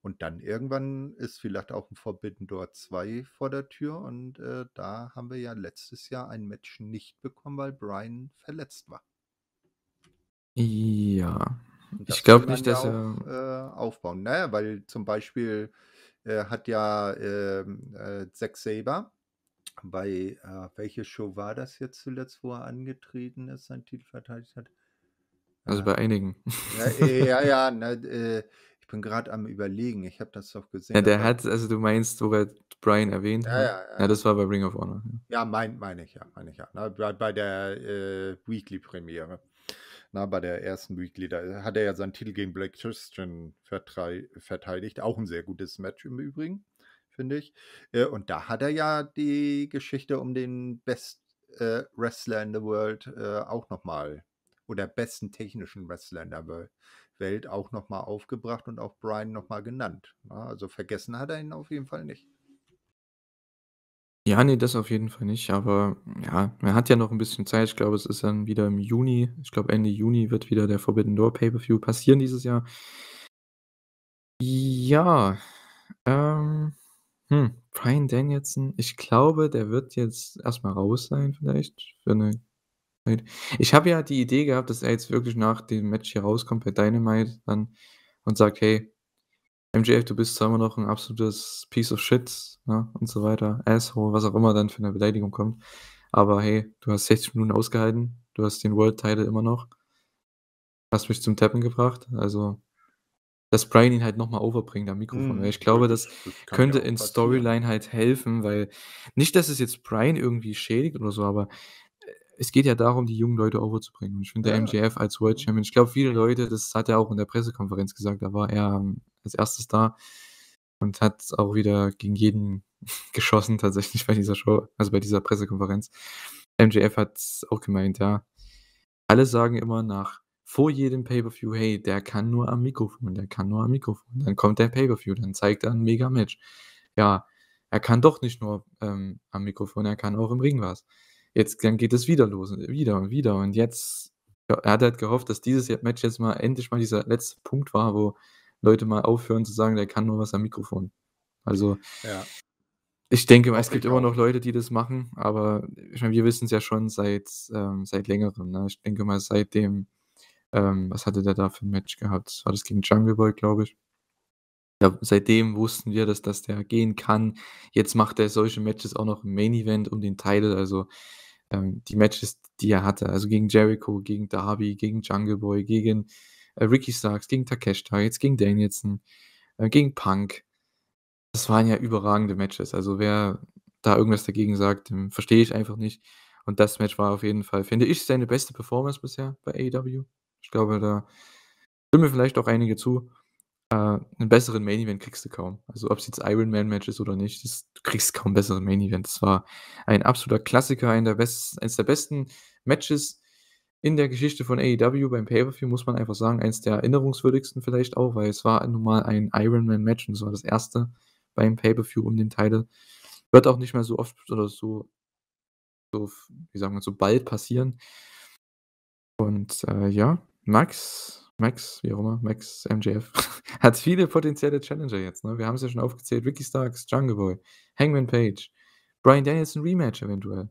Und dann irgendwann ist vielleicht auch ein Forbidden Door 2 vor der Tür und äh, da haben wir ja letztes Jahr ein Match nicht bekommen, weil Brian verletzt war. Ja ich glaube nicht, dass er äh, aufbauen. Naja, weil zum Beispiel äh, hat ja äh, äh, Zack Saber bei äh, welche Show war das jetzt zuletzt, wo er angetreten ist, sein Titel verteidigt hat? Also äh, bei einigen. Ja, äh, ja, ja na, äh, ich bin gerade am überlegen, ich habe das doch gesehen. Ja, der hat, also du meinst, wo er Brian erwähnt ja, hat? Ja, ja. ja, das war bei Ring of Honor. Ja, meine mein ich, ja, meine ich, ja. Na, bei, bei der äh, Weekly-Premiere na, ne, bei der ersten Weekly, da äh, hat er ja seinen Titel gegen Blake Christian verteidigt. Auch ein sehr gutes Match im Übrigen, finde ich. Äh, und da hat er ja die Geschichte um den Best äh, Wrestler in the World äh, auch nochmal oder besten technischen Wrestler in der Welt auch nochmal aufgebracht und auch Brian nochmal genannt. Ne? also vergessen hat er ihn auf jeden Fall nicht. Ja, nee, das auf jeden Fall nicht, aber ja, man hat ja noch ein bisschen Zeit. Ich glaube, es ist dann wieder im Juni. Ich glaube, Ende Juni wird wieder der Forbidden Door Pay-per-View passieren dieses Jahr. Ja, ähm, hm, Brian Danielson, ich glaube, der wird jetzt erstmal raus sein vielleicht für 'ne Zeit. Ich habe ja die Idee gehabt, dass er jetzt wirklich nach dem Match hier rauskommt bei Dynamite dann und sagt: „Hey“ MJF, du bist zwar immer noch ein absolutes Piece of Shit ne? und so weiter, Asshole, was auch immer dann für eine Beleidigung kommt. Aber hey, du hast 60 Minuten ausgehalten, du hast den World Title immer noch, hast mich zum Tappen gebracht. Also, dass Brian ihn halt nochmal overbringt am Mikrofon. Mhm. Ich glaube, das, das könnte in Storyline sein. halt helfen, weil nicht, dass es jetzt Brian irgendwie schädigt oder so, aber äh, es geht ja darum, die jungen Leute overzubringen. Und ich finde, ja. der MJF als World mhm. Champion, ich glaube, viele Leute, das hat er auch in der Pressekonferenz gesagt, da war er als erstes da und hat auch wieder gegen jeden geschossen, tatsächlich bei dieser Show, also bei dieser Pressekonferenz. MJF hat auch gemeint, ja. Alle sagen immer nach vor jedem Pay-Per-View, hey, der kann nur am Mikrofon, der kann nur am Mikrofon. Dann kommt der Pay-Per-View, dann zeigt er ein Mega-Match. Ja, er kann doch nicht nur ähm, am Mikrofon, er kann auch im Ring was. Jetzt dann geht es wieder los, wieder und wieder. Und jetzt, ja, er hat halt gehofft, dass dieses Match jetzt mal endlich mal dieser letzte Punkt war, wo Leute mal aufhören zu sagen, der kann nur was am Mikrofon. Also ja. ich denke, es gibt immer noch Leute, die das machen, aber ich meine, wir wissen es ja schon seit, ähm, seit längerem. Ne? Ich denke mal, seitdem, ähm, was hatte der da für ein Match gehabt? War das gegen Jungle Boy, glaube ich. Ja, seitdem wussten wir, dass, dass der gehen kann. Jetzt macht er solche Matches auch noch im Main Event um den Titel. Also ähm, die Matches, die er hatte, also gegen Jericho, gegen Darby, gegen Jungle Boy, gegen äh, Ricky Starks, gegen Takeshita, jetzt gegen Danielson, äh, gegen Punk. Das waren ja überragende Matches. Also wer da irgendwas dagegen sagt, verstehe ich einfach nicht. Und das Match war auf jeden Fall, finde ich, seine beste Performance bisher bei AEW. Ich glaube, da stimmen vielleicht auch einige zu. Äh, einen besseren Main Event kriegst du kaum. Also ob es jetzt Iron Man Match ist oder nicht, das, du kriegst kaum einen besseren Main Event. Das war ein absoluter Klassiker, ein der eines der besten Matches in der Geschichte von AEW beim Pay-Per-View muss man einfach sagen, eins der erinnerungswürdigsten vielleicht auch, weil es war nun mal ein Ironman-Match und es war das erste beim Pay-Per-View um den Titel. Wird auch nicht mehr so oft oder so, so wie sagen wir, so bald passieren. Und äh, ja, Max, Max, wie auch immer, Max MJF, hat viele potenzielle Challenger jetzt. Ne? Wir haben es ja schon aufgezählt: Ricky Starks, Jungle Boy, Hangman Page, Brian Danielson Rematch eventuell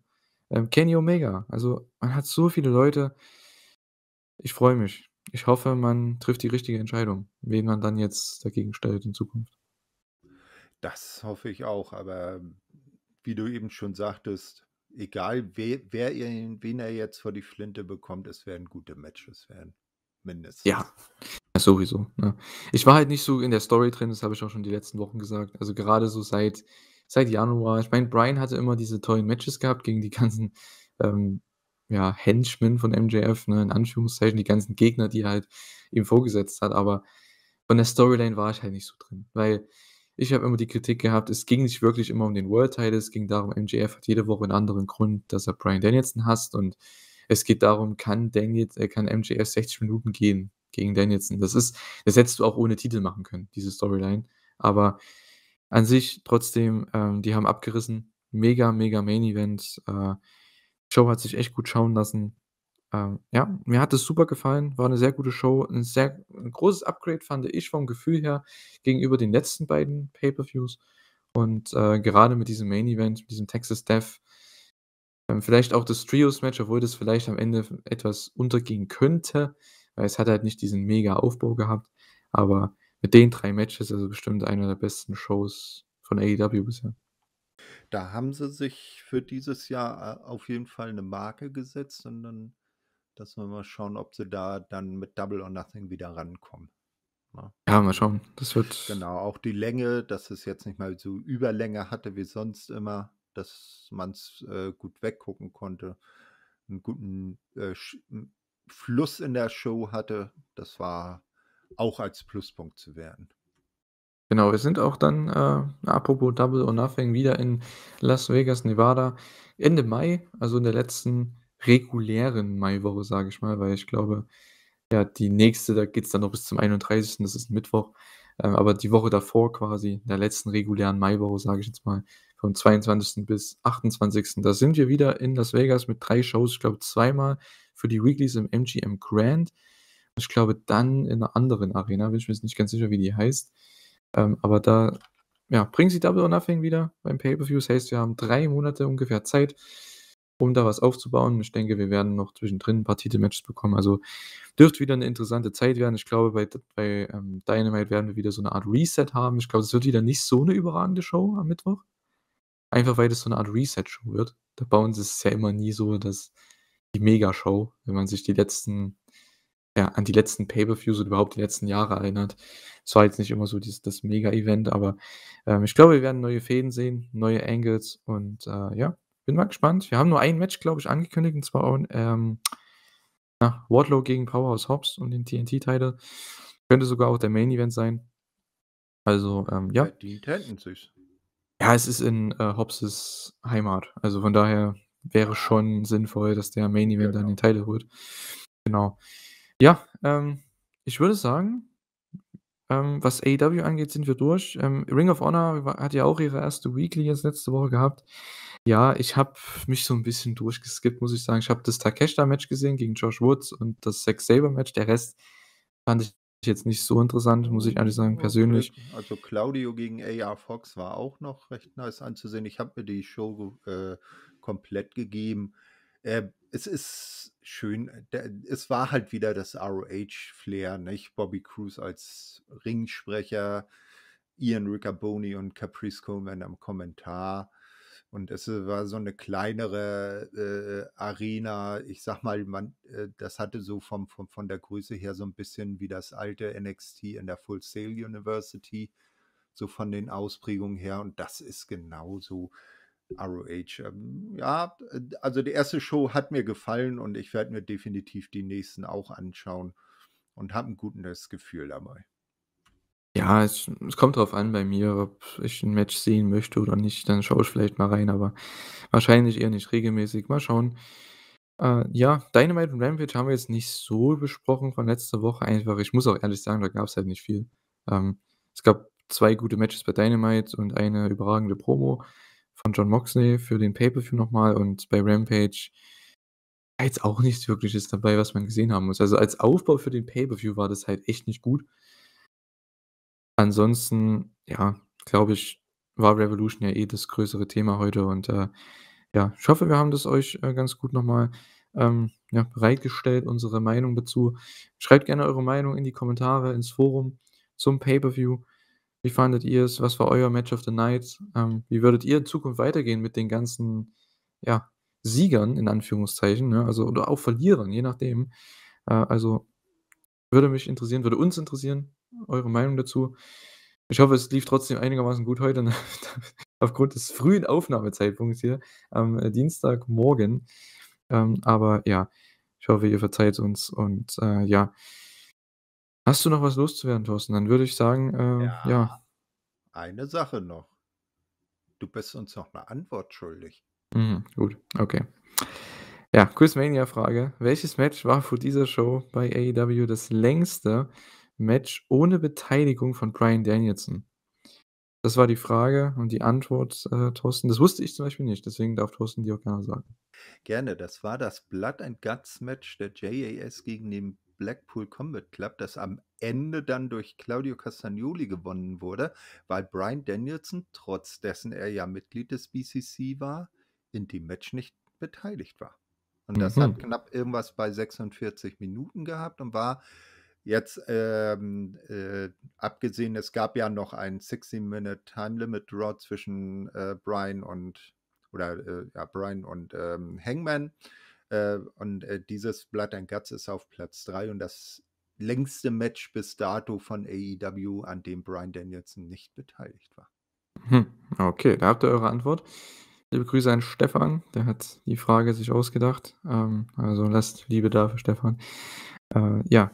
ähm, Kenny Omega. Also man hat so viele Leute. Ich freue mich. Ich hoffe, man trifft die richtige Entscheidung, wen man dann jetzt dagegen stellt in Zukunft. Das hoffe ich auch, aber wie du eben schon sagtest, egal wer, wer ihn, wen er jetzt vor die Flinte bekommt, es werden gute Matches werden. Mindestens. Ja, ja sowieso. Ne? Ich war halt nicht so in der Story drin, das habe ich auch schon die letzten Wochen gesagt. Also gerade so seit seit Januar. Ich meine, Brian hatte immer diese tollen Matches gehabt gegen die ganzen ähm, ja, Henchmen von MJF, ne, in Anführungszeichen, die ganzen Gegner, die er halt ihm vorgesetzt hat. Aber von der Storyline war ich halt nicht so drin, weil ich habe immer die Kritik gehabt, es ging nicht wirklich immer um den World Title, es ging darum, MJF hat jede Woche einen anderen Grund, dass er Brian Danielson hasst und es geht darum, kann, Daniel, äh, kann MJF 60 Minuten gehen gegen Danielson. Das ist, das hättest du auch ohne Titel machen können, diese Storyline. Aber an sich trotzdem, ähm, die haben abgerissen. Mega, mega Main Event. Äh, Show hat sich echt gut schauen lassen. Ähm, ja, mir hat es super gefallen. War eine sehr gute Show. Ein sehr ein großes Upgrade fand ich vom Gefühl her gegenüber den letzten beiden Pay-per-Views. Und äh, gerade mit diesem Main Event, mit diesem Texas Death, ähm, vielleicht auch das Trios-Match, obwohl das vielleicht am Ende etwas untergehen könnte, weil es hat halt nicht diesen mega Aufbau gehabt. Aber mit den drei Matches, also bestimmt eine der besten Shows von AEW bisher. Da haben sie sich für dieses Jahr äh, auf jeden Fall eine Marke gesetzt und dann, dass wir mal schauen, ob sie da dann mit Double or Nothing wieder rankommen. Ja, ne? ja mal schauen. Das wird. Genau, auch die Länge, dass es jetzt nicht mal so Überlänge hatte wie sonst immer, dass man es äh, gut weggucken konnte, einen guten äh, Fluss in der Show hatte. Das war auch als Pluspunkt zu werden. Genau, wir sind auch dann, äh, apropos Double or Nothing, wieder in Las Vegas, Nevada, Ende Mai, also in der letzten regulären Maiwoche, sage ich mal, weil ich glaube, ja, die nächste, da geht es dann noch bis zum 31., das ist ein Mittwoch, äh, aber die Woche davor quasi, in der letzten regulären Maiwoche, sage ich jetzt mal, vom 22. bis 28. Da sind wir wieder in Las Vegas mit drei Shows, ich glaube zweimal für die Weeklies im MGM Grand ich glaube, dann in einer anderen Arena, bin ich mir jetzt nicht ganz sicher, wie die heißt. Ähm, aber da, ja, bringen sie Double or Nothing wieder beim Pay-Per-View. Das heißt, wir haben drei Monate ungefähr Zeit, um da was aufzubauen. Ich denke, wir werden noch zwischendrin ein paar Titelmatches bekommen. Also dürfte wieder eine interessante Zeit werden. Ich glaube, bei, bei ähm, Dynamite werden wir wieder so eine Art Reset haben. Ich glaube, es wird wieder nicht so eine überragende Show am Mittwoch. Einfach weil das so eine Art Reset-Show wird. Da bauen sie es ja immer nie so, dass die Megashow, wenn man sich die letzten ja, an die letzten Pay-Per-Views oder überhaupt die letzten Jahre erinnert. Es war jetzt nicht immer so dieses, das Mega-Event, aber ähm, ich glaube, wir werden neue Fäden sehen, neue Angles und äh, ja, bin mal gespannt. Wir haben nur ein Match, glaube ich, angekündigt und zwar ähm, na, Wardlow gegen Powerhouse Hobbs und den TNT-Title. Könnte sogar auch der Main-Event sein. Also, ähm, ja. Die hätten sich. Ja, es ist in äh, Hobbs' Heimat. Also von daher wäre schon sinnvoll, dass der Main Event ja, genau. dann den Title holt. Genau. Ja, ähm, ich würde sagen, ähm, was AEW angeht, sind wir durch. Ähm, Ring of Honor hat ja auch ihre erste Weekly jetzt letzte Woche gehabt. Ja, ich habe mich so ein bisschen durchgeskippt, muss ich sagen. Ich habe das Takeshita-Match gesehen gegen Josh Woods und das Zack Saber-Match. Der Rest fand ich jetzt nicht so interessant, muss ich ehrlich sagen, persönlich. Also Claudio gegen AR Fox war auch noch recht nice anzusehen. Ich habe mir die Show äh, komplett gegeben. Äh, es ist schön. Äh, der, es war halt wieder das ROH-Flair, nicht? Bobby Cruz als Ringsprecher, Ian Riccaboni und Caprice Coleman am Kommentar. Und es äh, war so eine kleinere äh, Arena. Ich sag mal, man, äh, das hatte so vom, vom, von der Größe her so ein bisschen wie das alte NXT in der Full Sail University, so von den Ausprägungen her. Und das ist genauso. ROH. Ähm, ja, also die erste Show hat mir gefallen und ich werde mir definitiv die nächsten auch anschauen und habe ein gutes Gefühl dabei. Ja, es, es, kommt darauf an bei mir, ob ich ein Match sehen möchte oder nicht. Dann schaue ich vielleicht mal rein, aber wahrscheinlich eher nicht regelmäßig. Mal schauen. Äh, ja, Dynamite und Rampage haben wir jetzt nicht so besprochen von letzter Woche. Einfach, ich muss auch ehrlich sagen, da gab es halt nicht viel. Ähm, es gab zwei gute Matches bei Dynamite und eine überragende Promo von John Moxley für den Pay-Per-View nochmal und bei Rampage jetzt auch nichts Wirkliches dabei, was man gesehen haben muss. Also als Aufbau für den Pay-Per-View war das halt echt nicht gut. Ansonsten, ja, glaube ich, war Revolution ja eh das größere Thema heute und äh, ja, ich hoffe, wir haben das euch äh, ganz gut nochmal ähm, ja, bereitgestellt, unsere Meinung dazu. Schreibt gerne eure Meinung in die Kommentare, ins Forum zum Pay-Per-View. Wie fandet ihr es? Was war euer Match of the Night? Ähm, wie würdet ihr in Zukunft weitergehen mit den ganzen ja, Siegern, in Anführungszeichen, ne? also, oder auch Verlierern, je nachdem. Äh, also würde mich interessieren, würde uns interessieren, eure Meinung dazu. Ich hoffe, es lief trotzdem einigermaßen gut heute, ne? aufgrund des frühen Aufnahmezeitpunkts hier am äh, Dienstagmorgen. Ähm, aber ja, ich hoffe, ihr verzeiht uns und äh, ja, Hast du noch was loszuwerden, Thorsten? Dann würde ich sagen, äh, ja, ja, Eine Sache noch. Du bist uns noch eine Antwort schuldig. Mhm, gut, okay. Ja, Quizmania-Frage. Welches Match war vor dieser Show bei AEW das längste Match ohne Beteiligung von Brian Danielson? Das war die Frage und die Antwort, äh, Thorsten. Das wusste ich zum Beispiel nicht, deswegen darf Thorsten die auch gerne sagen. Gerne, das war das Blood and Guts Match der JAS gegen den Blackpool Combat Club, das am Ende dann durch Claudio Castagnoli gewonnen wurde, weil Brian Danielson, trotz dessen er ja Mitglied des BCC war, in dem Match nicht beteiligt war. Und das mhm. hat knapp irgendwas bei 46 Minuten gehabt und war jetzt ähm, äh, abgesehen, es gab ja noch ein 60-Minute Time Limit Draw zwischen äh, Brian und oder äh, ja, Brian und ähm, Hangman. Äh, und äh, dieses Blood and Guts ist auf Platz 3 und das längste Match bis dato von AEW, an dem Brian Danielson nicht beteiligt war. Hm, okay, da habt ihr eure Antwort. Liebe Grüße an Stefan, der hat die Frage sich ausgedacht. Ähm, also lasst Liebe da für Stefan. Äh, ja.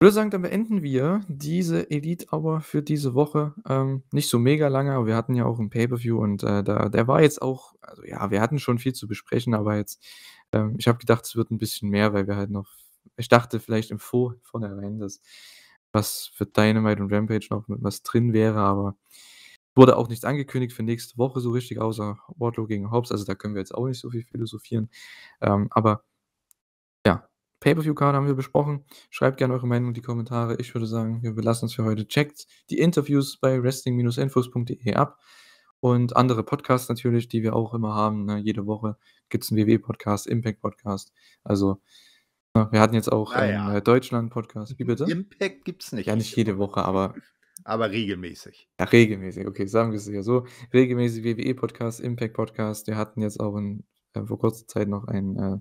Ich würde sagen, dann beenden wir diese Elite Hour für diese Woche. Ähm, nicht so mega lange, aber wir hatten ja auch ein Pay-Per-View und äh, da, der war jetzt auch, also ja, wir hatten schon viel zu besprechen, aber jetzt ähm, ich habe gedacht, es wird ein bisschen mehr, weil wir halt noch. Ich dachte vielleicht im Vor vornherein, dass was für Dynamite und Rampage noch mit was drin wäre, aber wurde auch nichts angekündigt für nächste Woche so richtig, außer Wardlow gegen Hobbs. Also da können wir jetzt auch nicht so viel philosophieren. Ähm, aber ja, Pay-Per-View-Card haben wir besprochen. Schreibt gerne eure Meinung in die Kommentare. Ich würde sagen, wir belassen uns für heute. Checkt die Interviews bei wrestling-infos.de ab und andere Podcasts natürlich, die wir auch immer haben. Ne? Jede Woche gibt es einen WW-Podcast, Impact-Podcast. Also ne, wir hatten jetzt auch naja. Ah, einen äh, Deutschland-Podcast. Wie bitte? Impact gibt es nicht. Ja, nicht jede Woche, aber. Aber regelmäßig. Ja, regelmäßig, okay, sagen wir es ja so. Regelmäßig WWE-Podcast, Impact-Podcast. Wir hatten jetzt auch in, äh, vor kurzer Zeit noch einen äh,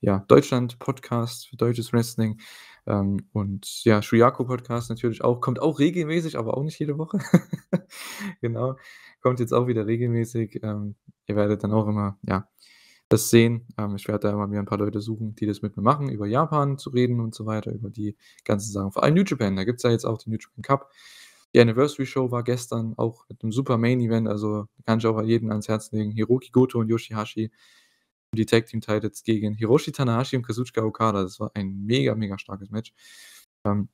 ja, Deutschland-Podcast für deutsches Wrestling. Ähm, und ja, Shuyako-Podcast natürlich auch, kommt auch regelmäßig, aber auch nicht jede Woche. genau, kommt jetzt auch wieder regelmäßig. Ähm, ihr werdet dann auch immer, ja, das sehen. Ähm, ich werde da immer wieder ein paar Leute suchen, die das mit mir machen, über Japan zu reden und so weiter, über die ganzen Sachen. Vor allem New Japan, da gibt es ja jetzt auch den New Japan Cup. Die Anniversary Show war gestern auch mit einem super Main Event, also kann ich auch jedem ans Herz legen. Hiroki Goto und Yoshihashi die Tag Team Titles gegen Hiroshi Tanahashi und Kazuchika Okada. Das war ein mega, mega starkes Match. Ähm,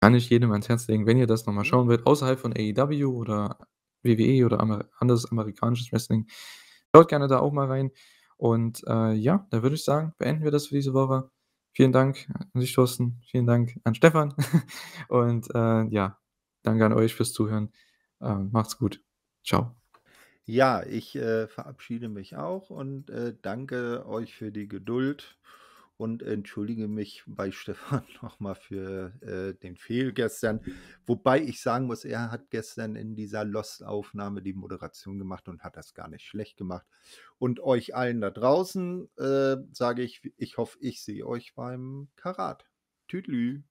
kann ich jedem ans Herz legen, wenn ihr das nochmal mhm. schauen wollt, außerhalb von AEW oder WWE oder Amer anderes amerikanisches Wrestling. Schaut gerne da auch mal rein. Und äh, ja, da würde ich sagen, beenden wir das für diese Woche. Vielen Dank an dich, Thorsten. Vielen Dank an Stefan. Und äh, ja, danke an euch fürs Zuhören. Ähm, macht's gut. Ciao. Ja, ich äh, verabschiede mich auch und äh, danke euch für die Geduld und entschuldige mich bei Stefan nochmal für äh, den Fehl gestern. Wobei ich sagen muss, er hat gestern in dieser Lost-Aufnahme die Moderation gemacht und hat das gar nicht schlecht gemacht. Und euch allen da draußen äh, sage ich, ich hoffe, ich sehe euch beim Karat. Tüdelü.